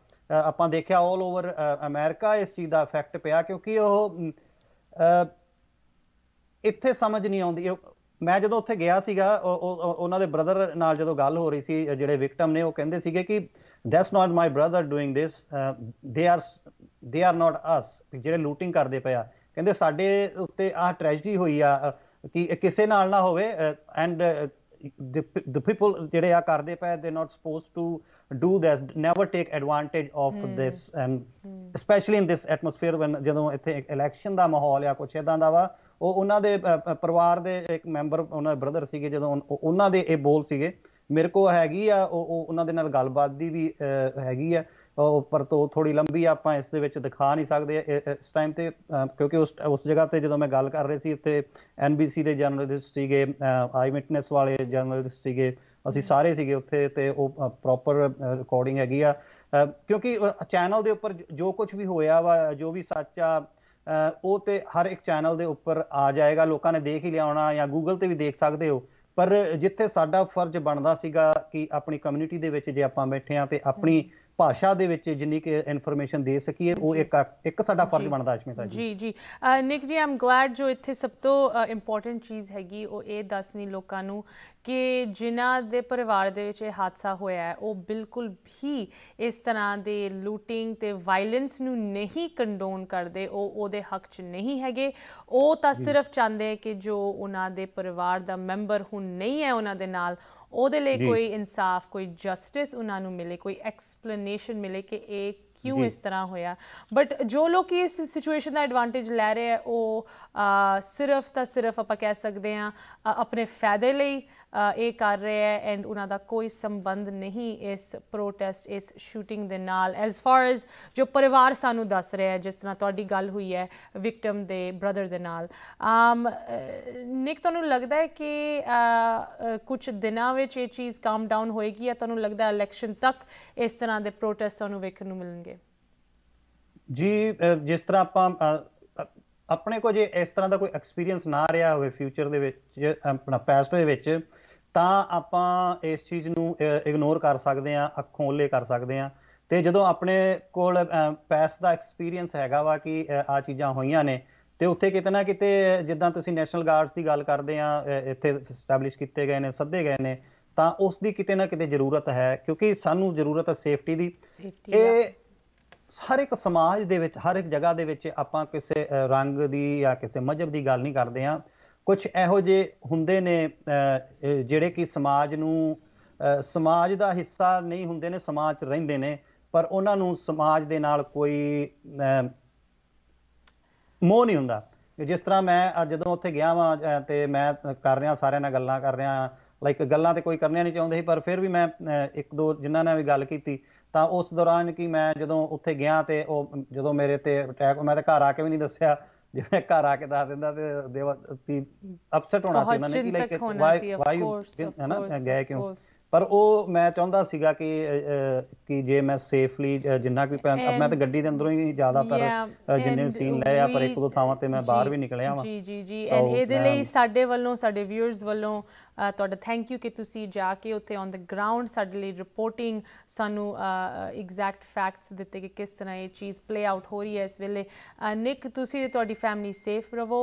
ਆਪਾਂ ਦੇਖਿਆ 올 ਓਵਰ ਅਮਰੀਕਾ ਇਸ ਚੀਜ਼ ਦਾ ਇਫੈਕਟ ਪਿਆ ਕਿਉਂਕਿ ਉਹ ਇੱਥੇ ਸਮਝ ਨਹੀਂ ਆਉਂਦੀ ਮੈਂ ਜਦੋਂ ਉੱਥੇ ਗਿਆ ਸੀਗਾ ਉਹਨਾਂ ਦੇ ਬ੍ਰਦਰ ਨਾਲ ਜਦੋਂ ਗੱਲ ਹੋ ਰਹੀ ਸੀ ਜਿਹੜੇ ਵਿਕਟਮ ਨੇ ਉਹ ਕਹਿੰਦੇ ਸੀਗੇ ਕਿ that's not my brother doing this they are they are not us ਜਿਹੜੇ ਲੂਟਿੰਗ ਕਰਦੇ ਪਿਆ ਕਹਿੰਦੇ ਸਾਡੇ ਉੱਤੇ ਆਹ ਟ੍ਰੈਜੇਡੀ ਹੋਈ ਆ ਕਿ ਕਿਸੇ ਨਾਲ ਨਾ ਹੋਵੇ ਐਂਡ ਦ ਪੀਪਲ ਜਿਹੜੇ ਆ ਕਰਦੇ ਪਏ they not supposed to do that never take advantage of this and specially in this atmosphere when ਜਦੋਂ ਇੱਥੇ ਇਲੈਕਸ਼ਨ ਦਾ ਮਾਹੌਲ ਆ ਕੁਛ ਇਦਾਂ ਦਾ ਵਾ ਉਹ ਉਹਨਾਂ ਦੇ ਪਰਿਵਾਰ ਦੇ ਇੱਕ ਮੈਂਬਰ ਉਹਨਾਂ ਦੇ ਬ੍ਰਦਰ ਸੀਗੇ ਜਦੋਂ ਉਹਨਾਂ ਦੇ ਇਹ ਬੋਲ ਸੀਗੇ ਮੇਰੇ ਕੋ ਹੈਗੀ ਆ ਉਹ ਉਹਨਾਂ ਦੇ ਨਾਲ ਗੱਲਬਾਤ ਦੀ ਵੀ ਹੈਗੀ ਆ ਪਰ ਤੋਂ ਥੋੜੀ ਲੰਬੀ ਆਪਾਂ ਇਸ ਦੇ ਵਿੱਚ ਦਿਖਾ ਨਹੀਂ ਸਕਦੇ ਇਸ ਟਾਈਮ ਤੇ ਕਿਉਂਕਿ ਉਸ ਉਸ ਜਗ੍ਹਾ ਤੇ ਜਦੋਂ ਮੈਂ ਗੱਲ ਕਰ ਰਹੀ ਸੀ ਉੱਥੇ ਐਨਬੀਸੀ ਦੇ ਜਰਨਲਿਸਟ ਸੀਗੇ ਆਈ ਵਿਟਨੈਸ ਵਾਲੇ ਜਰਨਲਿਸਟ ਸੀਗੇ ਅਸੀਂ ਸਾਰੇ ਸੀਗੇ ਉੱਥੇ ਤੇ ਉਹ ਪ੍ਰੋਪਰ ਰਿਕਾਰਡਿੰਗ ਹੈਗੀ ਆ ਕਿਉਂਕਿ ਚੈਨਲ ਦੇ ਉੱਪਰ ਜੋ ਕੁਝ ਵੀ ਹੋਇਆ ਵਾ ਜੋ ਵੀ ਸੱਚ ਆ ਉਹ ਤੇ ਹਰ ਇੱਕ ਚੈਨਲ ਦੇ ਉੱਪਰ ਆ ਜਾਏਗਾ ਲੋਕਾਂ ਨੇ ਦੇਖ ਹੀ ਲਿਆ ਹੋਣਾ ਜਾਂ ਗੂਗਲ ਤੇ ਵੀ ਦੇਖ ਸਕਦੇ ਹੋ ਪਰ ਜਿੱਥੇ ਸਾਡਾ ਫਰਜ਼ ਬਣਦਾ ਸੀਗਾ ਕਿ ਆਪਣੀ ਕਮਿਊਨਿਟੀ ਦੇ ਵਿੱਚ ਜੇ ਆਪਾਂ ਬੈਠੇ ਆ ਤੇ ਆਪਣੀ ਭਾਸ਼ਾ ਦੇ ਵਿੱਚ ਜਿੰਨੀ ਕਿ ਇਨਫੋਰਮੇਸ਼ਨ ਦੇ ਸਕੀਏ ਉਹ ਇੱਕ ਇੱਕ ਸਾਡਾ ਫਰਜ਼ ਬਣਦਾ ਅਸ਼ਮਿਤਾ ਜੀ ਜੀ ਜੀ ਨਿਕ ਜੀ ਆਮ ਗਲੈਡ ਜੋ ਇੱਥੇ ਸਭ ਤੋਂ ਇੰਪੋਰਟੈਂਟ ਚੀਜ਼ ਹੈਗੀ ਉਹ ਇਹ ਦੱਸਣੀ ਲੋਕਾਂ ਨੂੰ ਕਿ ਜਿਨ੍ਹਾਂ ਦੇ ਪਰਿਵਾਰ ਦੇ ਵਿੱਚ ਇਹ ਹਾਦਸਾ ਹੋਇਆ ਹੈ ਉਹ ਬਿਲਕੁਲ ਵੀ ਇਸ ਤਰ੍ਹਾਂ ਦੇ ਲੂਟਿੰਗ ਤੇ ਵਾਇਲੈਂਸ ਨੂੰ ਨਹੀਂ ਕੰਡੋਨ ਕਰਦੇ ਉਹ ਉਹਦੇ ਹੱਕ 'ਚ ਨਹੀਂ ਹੈਗੇ ਉਹ ਤਾਂ ਸਿਰਫ ਚਾਹੁੰਦੇ ਕਿ ਜੋ ਉਹਨਾਂ ਦੇ ਪਰਿਵਾਰ ਦਾ ਮੈਂਬਰ ਹੁਣ ਨਹੀਂ ਹੈ ਉਹਨਾਂ ਦੇ ਨਾਲ ਉਹਦੇ ਲਈ ਕੋਈ ਇਨਸਾਫ ਕੋਈ ਜਸਟਿਸ ਉਹਨਾਂ ਨੂੰ ਮਿਲੇ ਕੋਈ ਐਕਸਪਲੇਨੇਸ਼ਨ ਮਿਲੇ ਕਿ ਇਹ ਕਿਉਂ ਇਸ ਤਰ੍ਹਾਂ ਹੋਇਆ ਬਟ ਜੋ ਲੋਕ ਇਸ ਸਿਚੁਏਸ਼ਨ ਦਾ ਐਡਵਾਂਟੇਜ ਲੈ ਰਹੇ ਆ ਉਹ ਸਿਰਫ ਤਾਂ ਸਿਰਫ ਆਪਾਂ ਕਹਿ ਸਕਦੇ ਆ ਆਪਣੇ ਫਾਇਦੇ ਲਈ ਇਹ ਕਰ ਰਿਹਾ ਹੈ ਐਂਡ ਉਹਨਾਂ ਦਾ ਕੋਈ ਸੰਬੰਧ ਨਹੀਂ ਇਸ ਪ੍ਰੋਟੈਸਟ ਇਸ ਸ਼ੂਟਿੰਗ ਦੇ ਨਾਲ ਐਸ ਫਾਰ ਐਸ ਜੋ ਪਰਿਵਾਰ ਸਾਨੂੰ ਦੱਸ ਰਿਹਾ ਹੈ ਜਿਸ ਤਰ੍ਹਾਂ ਤੁਹਾਡੀ ਗੱਲ ਹੋਈ ਹੈ ਵਿਕਟਮ ਦੇ ਬ੍ਰਦਰ ਦੇ ਨਾਲ ਆਮ ਨਿਕ ਤੁਹਾਨੂੰ ਲੱਗਦਾ ਹੈ ਕਿ ਕੁਝ ਦਿਨਾਂ ਵਿੱਚ ਇਹ ਚੀਜ਼ ਕਾਮ ਡਾਊਨ ਹੋਏਗੀ ਜਾਂ ਤੁਹਾਨੂੰ ਲੱਗਦਾ ਹੈ ਇਲੈਕਸ਼ਨ ਤੱਕ ਇਸ ਤਰ੍ਹਾਂ ਦੇ ਪ੍ਰੋਟੈਸਟ ਸਾਨੂੰ ਵੇਖਣ ਨੂੰ ਮਿਲਣਗੇ ਜੀ ਜਿਸ ਤਰ੍ਹਾਂ ਆਪਾਂ ਆਪਣੇ ਕੋ ਜੇ ਇਸ ਤਰ੍ਹਾਂ ਦਾ ਕੋਈ ਐਕਸਪੀਰੀਅੰਸ ਨਾ ਰਿਹਾ ਹੋਵੇ ਫਿਊਚਰ ਦੇ ਵਿੱਚ ਆਪਣਾ ਪਾਸਟ ਦੇ ਵਿੱਚ ਤਾਂ ਆਪਾਂ ਇਸ ਚੀਜ਼ ਨੂੰ ਇਗਨੋਰ ਕਰ ਸਕਦੇ ਆ ਅੱਖੋਂ ਓਲੇ ਕਰ ਸਕਦੇ ਆ ਤੇ ਜਦੋਂ ਆਪਣੇ ਕੋਲ ਪੈਸ ਦਾ ਐਕਸਪੀਰੀਅੰਸ ਹੈਗਾ ਵਾ ਕਿ ਆ ਚੀਜ਼ਾਂ ਹੋਈਆਂ ਨੇ ਤੇ ਉੱਥੇ ਕਿਤੇ ਨਾ ਕਿਤੇ ਜਿੱਦਾਂ ਤੁਸੀਂ ਨੈਸ਼ਨਲ ਗਾਰਡਸ ਦੀ ਗੱਲ ਕਰਦੇ ਆ ਇੱਥੇ ਸਟੈਬਲਿਸ਼ ਕੀਤੇ ਗਏ ਨੇ ਸੱਦੇ ਗਏ ਨੇ ਤਾਂ ਉਸ ਦੀ ਕਿਤੇ ਨਾ ਕਿਤੇ ਜ਼ਰੂਰਤ ਹੈ ਕਿਉਂਕਿ ਸਾਨੂੰ ਜ਼ਰੂਰਤ ਹੈ ਸੇਫਟੀ ਦੀ ਇਹ ਹਰ ਇੱਕ ਸਮਾਜ ਦੇ ਵਿੱਚ ਹਰ ਇੱਕ ਜਗ੍ਹਾ ਦੇ ਵਿੱਚ ਆਪਾਂ ਕਿਸੇ ਰੰਗ ਦੀ ਜਾਂ ਕਿਸੇ ਮਜ਼ਹਬ ਦੀ ਗੱਲ ਨਹੀਂ ਕਰਦੇ ਆ ਕੁਝ ਇਹੋ ਜਿਹੇ ਹੁੰਦੇ ਨੇ ਜਿਹੜੇ ਕਿ ਸਮਾਜ ਨੂੰ ਸਮਾਜ ਦਾ ਹਿੱਸਾ ਨਹੀਂ ਹੁੰਦੇ ਨੇ ਸਮਾਜ 'ਚ ਰਹਿੰਦੇ ਨੇ ਪਰ ਉਹਨਾਂ ਨੂੰ ਸਮਾਜ ਦੇ ਨਾਲ ਕੋਈ ਮੋਹ ਨਹੀਂ ਹੁੰਦਾ ਜਿਸ ਤਰ੍ਹਾਂ ਮੈਂ ਜਦੋਂ ਉੱਥੇ ਗਿਆ ਵਾਂ ਤੇ ਮੈਂ ਕਰ ਰਿਹਾ ਸਾਰਿਆਂ ਨਾਲ ਗੱਲਾਂ ਕਰ ਰਿਹਾ ਲਾਈਕ ਗੱਲਾਂ ਤੇ ਕੋਈ ਕਰਨੀਆਂ ਨਹੀਂ ਚਾਹੁੰਦੇ ਸੀ ਪਰ ਫਿਰ ਵੀ ਮੈਂ ਇੱਕ ਦੋ ਜਿਨ੍ਹਾਂ ਨਾਲ ਵੀ ਗੱਲ ਕੀਤੀ ਤਾਂ ਉਸ ਦੌਰਾਨ ਕਿ ਮੈਂ ਜਦੋਂ ਉੱਥੇ ਗਿਆ ਤੇ ਉਹ ਜਦੋਂ ਮੇਰੇ ਤੇ ਅਟੈਕ ਮੈਂ ਤਾਂ ਘਰ ਆ ਕੇ ਵੀ ਨਹੀਂ ਦੱਸਿਆ ਜਿਵੇਂ ਘਰ ਆ ਕੇ ਦੱਸ ਦਿੰਦਾ ਤੇ ਦੇਵਾ ਅਪਸੈਟ ਹੋਣਾ ਸੀ ਉਹਨਾਂ ਨੇ ਕਿ ਲਾਈਕ ਵਾਈ ਵਾਈ ਹੈ ਨਾ ਮੈਂ ਗਏ ਕਿਉਂ ਪਰ ਉਹ ਮੈਂ ਚਾਹੁੰਦਾ ਸੀਗਾ ਕਿ ਕਿ ਜੇ ਮੈਂ ਸੇਫਲੀ ਜਿੰਨਾ ਵੀ ਮੈਂ ਤਾਂ ਗੱਡੀ ਦੇ ਅੰਦਰੋਂ ਹੀ ਜ਼ਿਆਦਾਤਰ ਜਿੰਨੇ ਸੀਨ ਲਏ ਆ ਪਰ ਇੱਕ ਦੋ ਥਾਵਾਂ ਤੇ ਮੈਂ ਬਾਹਰ ਵੀ ਨਿਕਲਿਆ ਵਾਂ ਜੀ ਜੀ ਜੀ ਐਂਡ ਇਹਦੇ ਲਈ ਸਾਡੇ ਵੱਲੋਂ ਸਾਡੇ ਵਿਊਅਰਸ ਵੱਲੋਂ ਤੁਹਾਡਾ ਥੈਂਕ ਯੂ ਕਿ ਤੁਸੀਂ ਜਾ ਕੇ ਉੱਥੇ ਔਨ ਦਾ ਗਰਾਊਂਡ ਸਾਡੇ ਲਈ ਰਿਪੋਰਟਿੰਗ ਸਾਨੂੰ ਐਗਜ਼ੈਕਟ ਫੈਕਟਸ ਦਿੱਤੇ ਕਿ ਕਿਸ ਤਰ੍ਹਾਂ ਇਹ ਚੀਜ਼ ਪਲੇ ਆਊਟ ਹੋ ਰਹੀ ਹੈ ਇਸ ਵੇਲੇ ਨਿਕ ਤੁਸੀਂ ਤੇ ਤੁਹਾਡੀ ਫੈਮਿਲੀ ਸੇਫ ਰਵੋ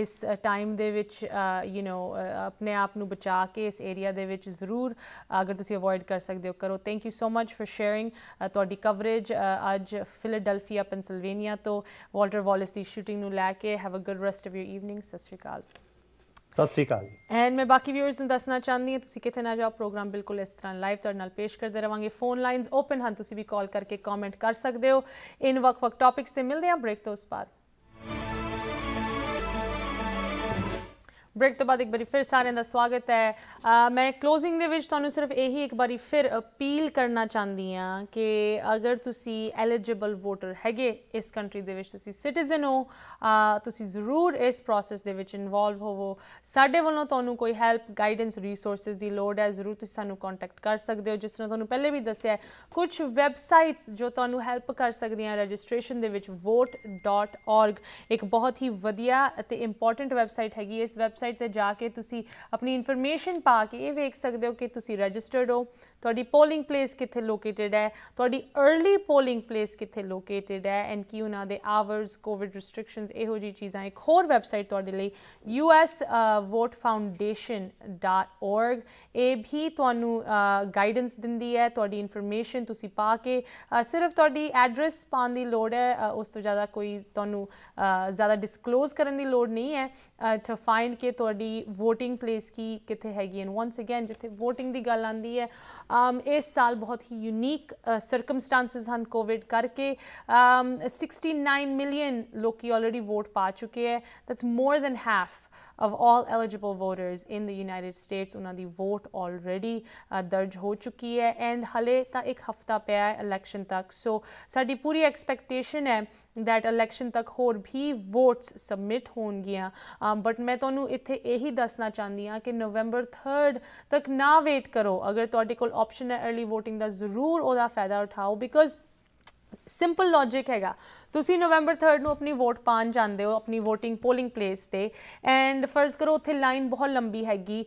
ਇਸ ਟਾਈਮ ਦੇ ਵਿੱਚ ਯੂ نو ਆਪਣੇ ਆਪ ਨੂੰ ਬਚਾ ਕੇ ਇਸ ਏਰੀਆ ਦੇ ਵਿੱਚ ਜ਼ਰੂਰ ਅਗਰ ਤੁਸੀਂ ਅਵੋਇਡ ਕਰ ਸਕਦੇ ਹੋ ਕਰੋ thank you so much for sharing ਤੁਹਾਡੀ ਕਵਰੇਜ ਅੱਜ ਫਿਲਡਲਫੀਆ ਪੈਂਸਿਲਵੇਨੀਆ ਤੋਂ ਵਾਲਟਰ ਵਾਲਿਸ ਦੀ ਸ਼ੂਟਿੰਗ ਨੂੰ ਲੈ ਕੇ have a good rest of your evening ਸਸਰੀਕਾਲ ਸਤਿ ਸ੍ਰੀ ਅਕਾਲ ਐਂਡ ਮੈਂ ਬਾਕੀ ਵੀਅਰਸ ਨੂੰ ਦੱਸਣਾ ਚਾਹੁੰਦੀ ਹਾਂ ਤੁਸੀਂ ਕਿਤੇ ਨਾ ਜਾਓ ਪ੍ਰੋਗਰਾਮ ਬਿਲਕੁਲ ਇਸ ਤਰ੍ਹਾਂ ਲਾਈਵ ਤੁਹਾਡੇ ਨਾਲ ਪੇਸ਼ ਕਰਦੇ ਰਵਾਂਗੇ ਫੋਨ ਲਾਈਨਸ ਓਪਨ ਹਨ ਤੁਸੀਂ ਵੀ ਕਾਲ ਕਰਕੇ ਕਮੈਂਟ ਕਰ ਸਕਦੇ ਹੋ ਇਨ ਵਕ ਵਕ ਟਾਪਿਕਸ ਤੇ ਮਿਲਦੇ ਹਾਂ ਬ੍ਰੇਕ ਤੋਂ ਉਸ ਬਾਅਦ ਬ੍ਰੇਕ ਤੋਂ ਬਾਅਦ ਇੱਕ ਵਾਰੀ ਫਿਰ ਸਾਰਿਆਂ ਦਾ ਸਵਾਗਤ ਹੈ ਮੈਂ ਕਲੋਜ਼ਿੰਗ ਦੇ ਵਿੱਚ ਤੁਹਾਨੂੰ ਸਿਰਫ ਇਹੀ ਇੱਕ ਵਾਰੀ ਫਿਰ ਅਪੀਲ ਕਰਨਾ ਚਾਹੁੰਦੀ ਆ ਕਿ ਅਗਰ ਤੁਸੀਂ ਐਲੀਜੀਬਲ ਵੋਟਰ ਹੈਗੇ ਇਸ ਕੰਟਰੀ ਦੇ ਵਿੱਚ ਤੁਸੀਂ ਸਿਟੀਜ਼ਨ ਹੋ ਤੁਸੀਂ ਜ਼ਰੂਰ ਇਸ ਪ੍ਰੋਸੈਸ ਦੇ ਵਿੱਚ ਇਨਵੋਲਵ ਹੋਵੋ ਸਾਡੇ ਵੱਲੋਂ ਤੁਹਾਨੂੰ ਕੋਈ ਹੈਲਪ ਗਾਈਡੈਂਸ ਰਿਸੋਰਸਸ ਦੀ ਲੋੜ ਹੈ ਜ਼ਰੂਰ ਤੁਸੀਂ ਸਾਨੂੰ ਕੰਟੈਕਟ ਕਰ ਸਕਦੇ ਹੋ ਜਿਸ ਤਰ੍ਹਾਂ ਤੁਹਾਨੂੰ ਪਹਿਲੇ ਵੀ ਦੱਸਿਆ ਕੁਝ ਵੈਬਸਾਈਟਸ ਜੋ ਤੁਹਾਨੂੰ ਹੈਲਪ ਕਰ ਸਕਦੀਆਂ ਰਜਿਸਟ੍ਰੇਸ਼ਨ ਦੇ ਵਿੱਚ vote.org ਇੱਕ ਬਹੁਤ ਹੀ ਵਧੀਆ ਅਤੇ ਇੰਪੋਰਟੈਂਟ ਵੈਬਸਾਈਟ ਹੈਗੀ ਇਸ ਵੈਬਸਾਈਟ ਵੈਬਸਾਈਟ ਤੇ ਜਾ ਕੇ ਤੁਸੀਂ ਆਪਣੀ ਇਨਫੋਰਮੇਸ਼ਨ ਪਾ ਕੇ ਇਹ ਵੇਖ ਸਕਦੇ ਹੋ ਕਿ ਤੁਸੀਂ ਰਜਿਸਟਰਡ ਹੋ ਤੁਹਾਡੀ ਪੋਲਿੰਗ ਪਲੇਸ ਕਿੱਥੇ ਲੋਕੇਟਡ ਹੈ ਤੁਹਾਡੀ अर्ਲੀ ਪੋਲਿੰਗ ਪਲੇਸ ਕਿੱਥੇ ਲੋਕੇਟਡ ਹੈ ਐਂਡ ਕੀ ਉਹਨਾਂ ਦੇ ਆਵਰਸ ਕੋਵਿਡ ਰੈਸਟ੍ਰਿਕਸ਼ਨਸ ਇਹੋ ਜੀ ਚੀਜ਼ਾਂ ਇੱਕ ਹੋਰ ਵੈਬਸਾਈਟ ਤੁਹਾਡੇ ਲਈ usvotefoundation.org ਇਹ ਵੀ ਤੁਹਾਨੂੰ ਗਾਈਡੈਂਸ ਦਿੰਦੀ ਹੈ ਤੁਹਾਡੀ ਇਨਫੋਰਮੇਸ਼ਨ ਤੁਸੀਂ ਪਾ ਕੇ ਸਿਰਫ ਤੁਹਾਡੀ ਐਡਰੈਸ ਪਾਉਣ ਦੀ ਲੋੜ ਹੈ ਉਸ ਤੋਂ ਜ਼ਿਆਦਾ ਕੋਈ ਤੁਹਾਨੂੰ ਜ਼ਿਆਦਾ ਡਿਸਕਲੋਜ਼ ਕਰਨ ਦੀ ਲੋੜ ਨਹੀਂ ਹੈ ਟੂ ਫਾਈਂਡ ਕਿ ਕਿ ਤੁਹਾਡੀ VOTING PLACE ਕੀ ਕਿੱਥੇ ਹੈਗੀ ਐਂਡ ਵਾਂਸ ਅਗੇਨ ਜਿੱਥੇ VOTING ਦੀ ਗੱਲ ਆਂਦੀ ਹੈ ਅਮ ਇਸ ਸਾਲ ਬਹੁਤ ਹੀ ਯੂਨੀਕ ਸਰਕਮਸਟੈਂਸਸ ਹਨ ਕੋਵਿਡ ਕਰਕੇ ਅਮ 69 ਮਿਲੀਅਨ ਲੋਕੀ ਆਲਰੇਡੀ ਵੋਟ ਪਾ ਚੁੱਕੇ ਹੈ that's more than half of all eligible voters in the United States ਉਹਨਾਂ ਦੀ ਵੋਟ ਆਲਰੇਡੀ ਦਰਜ ਹੋ ਚੁੱਕੀ ਹੈ ਐਂਡ ਹਲੇ ਤਾਂ ਇੱਕ ਹਫਤਾ ਪਿਆ ਹੈ ਇਲੈਕਸ਼ਨ ਤੱਕ ਸੋ ਸਾਡੀ ਪੂਰੀ ਐਕਸਪੈਕਟੇਸ਼ਨ ਹੈ ਦੈਟ ਇਲੈਕਸ਼ਨ ਤੱਕ ਹੋਰ ਵੀ ਵੋਟਸ ਸਬਮਿਟ ਹੋਣਗੀਆਂ ਬਟ ਮੈਂ ਤੁਹਾਨੂੰ ਇੱਥੇ ਇਹੀ ਦੱਸਣਾ ਚਾਹੁੰਦੀ ਹਾਂ ਕਿ ਨਵੰਬਰ 3 ਤੱਕ ਨਾ ਵੇਟ ਕਰੋ ਅਗਰ ਤੁਹਾਡੇ ਕੋਲ ਆਪਸ਼ਨ ਹੈ अर्ਲੀ VOTING ਦਾ ਜ਼ਰੂਰ ਉਹਦਾ ਫਾਇਦਾ ਉਠਾਓ ਬਿਕਾਜ਼ ਸਿੰਪਲ ਲੌਜੀਕ ਹੈਗਾ ਤੁਸੀਂ ਨਵੰਬਰ 3 ਨੂੰ ਆਪਣੀ ਵੋਟ ਪਾਣ ਜਾਂਦੇ ਹੋ ਆਪਣੀ VOTING POLLING PLACE ਤੇ ਐਂਡ ਫਰਜ਼ ਕਰੋ ਉੱਥੇ ਲਾਈਨ ਬਹੁਤ ਲੰਬੀ ਹੈਗੀ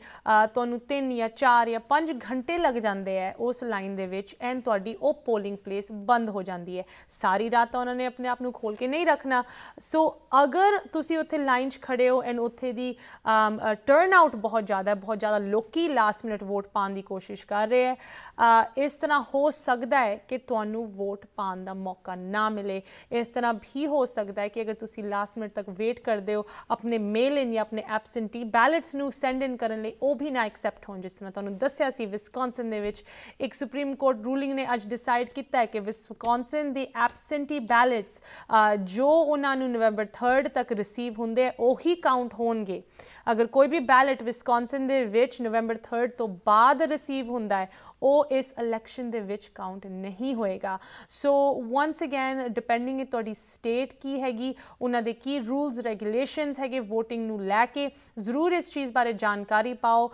ਤੁਹਾਨੂੰ 3 ਜਾਂ 4 ਜਾਂ 5 ਘੰਟੇ ਲੱਗ ਜਾਂਦੇ ਆ ਉਸ ਲਾਈਨ ਦੇ ਵਿੱਚ ਐਂਡ ਤੁਹਾਡੀ ਉਹ ਪੋਲਿੰਗ ਪਲੇਸ ਬੰਦ ਹੋ ਜਾਂਦੀ ਹੈ ਸਾਰੀ ਰਾਤ ਉਹਨਾਂ ਨੇ ਆਪਣੇ ਆਪ ਨੂੰ ਖੋਲ ਕੇ ਨਹੀਂ ਰੱਖਣਾ ਸੋ ਅਗਰ ਤੁਸੀਂ ਉੱਥੇ ਲਾਈਨ 'ਚ ਖੜੇ ਹੋ ਐਂਡ ਉੱਥੇ ਦੀ ਟਰਨ ਆਊਟ ਬਹੁਤ ਜ਼ਿਆਦਾ ਹੈ ਬਹੁਤ ਜ਼ਿਆਦਾ ਲੋਕੀ ਲਾਸਟ ਮਿੰਟ ਵੋਟ ਪਾਣ ਦੀ ਕੋਸ਼ਿਸ਼ ਕਰ ਰਹੇ ਹੈ ਇਸ ਤਰ੍ਹਾਂ ਹੋ ਸਕਦਾ ਹੈ ਕਿ ਤੁਹਾਨੂੰ ਵੋਟ ਪਾਣ ਦਾ ਮੌਕਾ ਨਾ ਮਿਲੇ ਇਸ ਤਰ੍ਹਾਂ ਵੀ ਹੋ ਸਕਦਾ ਹੈ ਕਿ ਅਗਰ ਤੁਸੀਂ ਲਾਸਟ ਮਿੰਟ ਤੱਕ ਵੇਟ ਕਰਦੇ ਹੋ ਆਪਣੇ ਮੇਲ ਇਨ ਜਾਂ ਆਪਣੇ ਐਬਸੈਂਟੀ ਬੈਲਟਸ ਨੂੰ ਸੈਂਡ ਇਨ ਕਰਨ ਲਈ ਉਹ ਵੀ ਨਾ ਐਕਸੈਪਟ ਹੋਣ ਜਿਸ ਤਰ੍ਹਾਂ ਤੁਹਾਨੂੰ ਦੱਸਿਆ ਸੀ ਵਿਸਕੌਨਸਨ ਦੇ ਵਿੱਚ ਇੱਕ ਸੁਪਰੀਮ ਕੋਰਟ ਰੂਲਿੰਗ ਨੇ ਅੱਜ ਡਿਸਾਈਡ ਕੀਤਾ ਹੈ ਕਿ ਵਿਸਕੌਨਸਨ ਦੀ ਐਬਸੈਂਟੀ ਬੈਲਟਸ ਜੋ ਉਹਨਾਂ ਨੂੰ ਨਵੰਬਰ 3 ਤੱਕ ਰਿਸੀਵ ਹੁੰਦੇ ਆ ਉਹੀ ਕਾਊਂਟ ਹੋਣਗੇ ਅਗਰ ਕੋਈ ਵੀ ਬੈਲਟ ਵਿਸਕੌਨਸਨ ਦੇ ਵਿੱਚ ਨਵੰਬਰ 3 ਤੋਂ ਬਾਅਦ ਰਿਸੀਵ ਹੁੰਦਾ ਹੈ ਉਹ ਇਸ ਇਲੈਕਸ਼ਨ ਦੇ ਵਿੱਚ ਕਾਊਂਟ ਨਹੀਂ ਹੋਏਗਾ ਸੋ ਵਾਂਸ ਅਗੇਨ ਡਿਪੈਂਡਿੰਗ ਤੁਹਾਡੀ ਸਟੇਟ ਕੀ ਹੈਗੀ ਉਹਨਾਂ ਦੇ ਕੀ ਰੂਲਸ ਰੈਗੂਲੇਸ਼ਨਸ ਹੈਗੇ VOTING ਨੂੰ ਲੈ ਕੇ ਜ਼ਰੂਰ ਇਸ ਚੀਜ਼ ਬਾਰੇ ਜਾਣਕਾਰੀ ਪਾਓ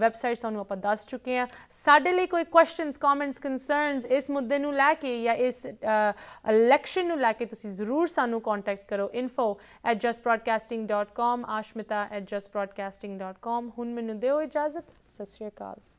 ਵੈਬਸਾਈਟ ਤੁਹਾਨੂੰ ਆਪਾਂ ਦੱਸ ਚੁੱਕੇ ਆ ਸਾਡੇ ਲਈ ਕੋਈ ਕੁਐਸਚਨਸ ਕਮੈਂਟਸ ਕਨਸਰਨਸ ਇਸ ਮੁੱਦੇ ਨੂੰ ਲੈ ਕੇ ਜਾਂ ਇਸ ਇਲੈਕਸ਼ਨ ਨੂੰ ਲੈ ਕੇ ਤੁਸੀਂ ਜ਼ਰੂਰ ਸਾਨੂੰ ਕੰਟੈਕਟ ਕਰੋ info@justbroadcasting.com ashmita@justbroadcasting.com ਹੁਣ ਮੈਨੂੰ ਦਿਓ ਇਜਾਜ਼ਤ ਸਤਿ ਕਾਲ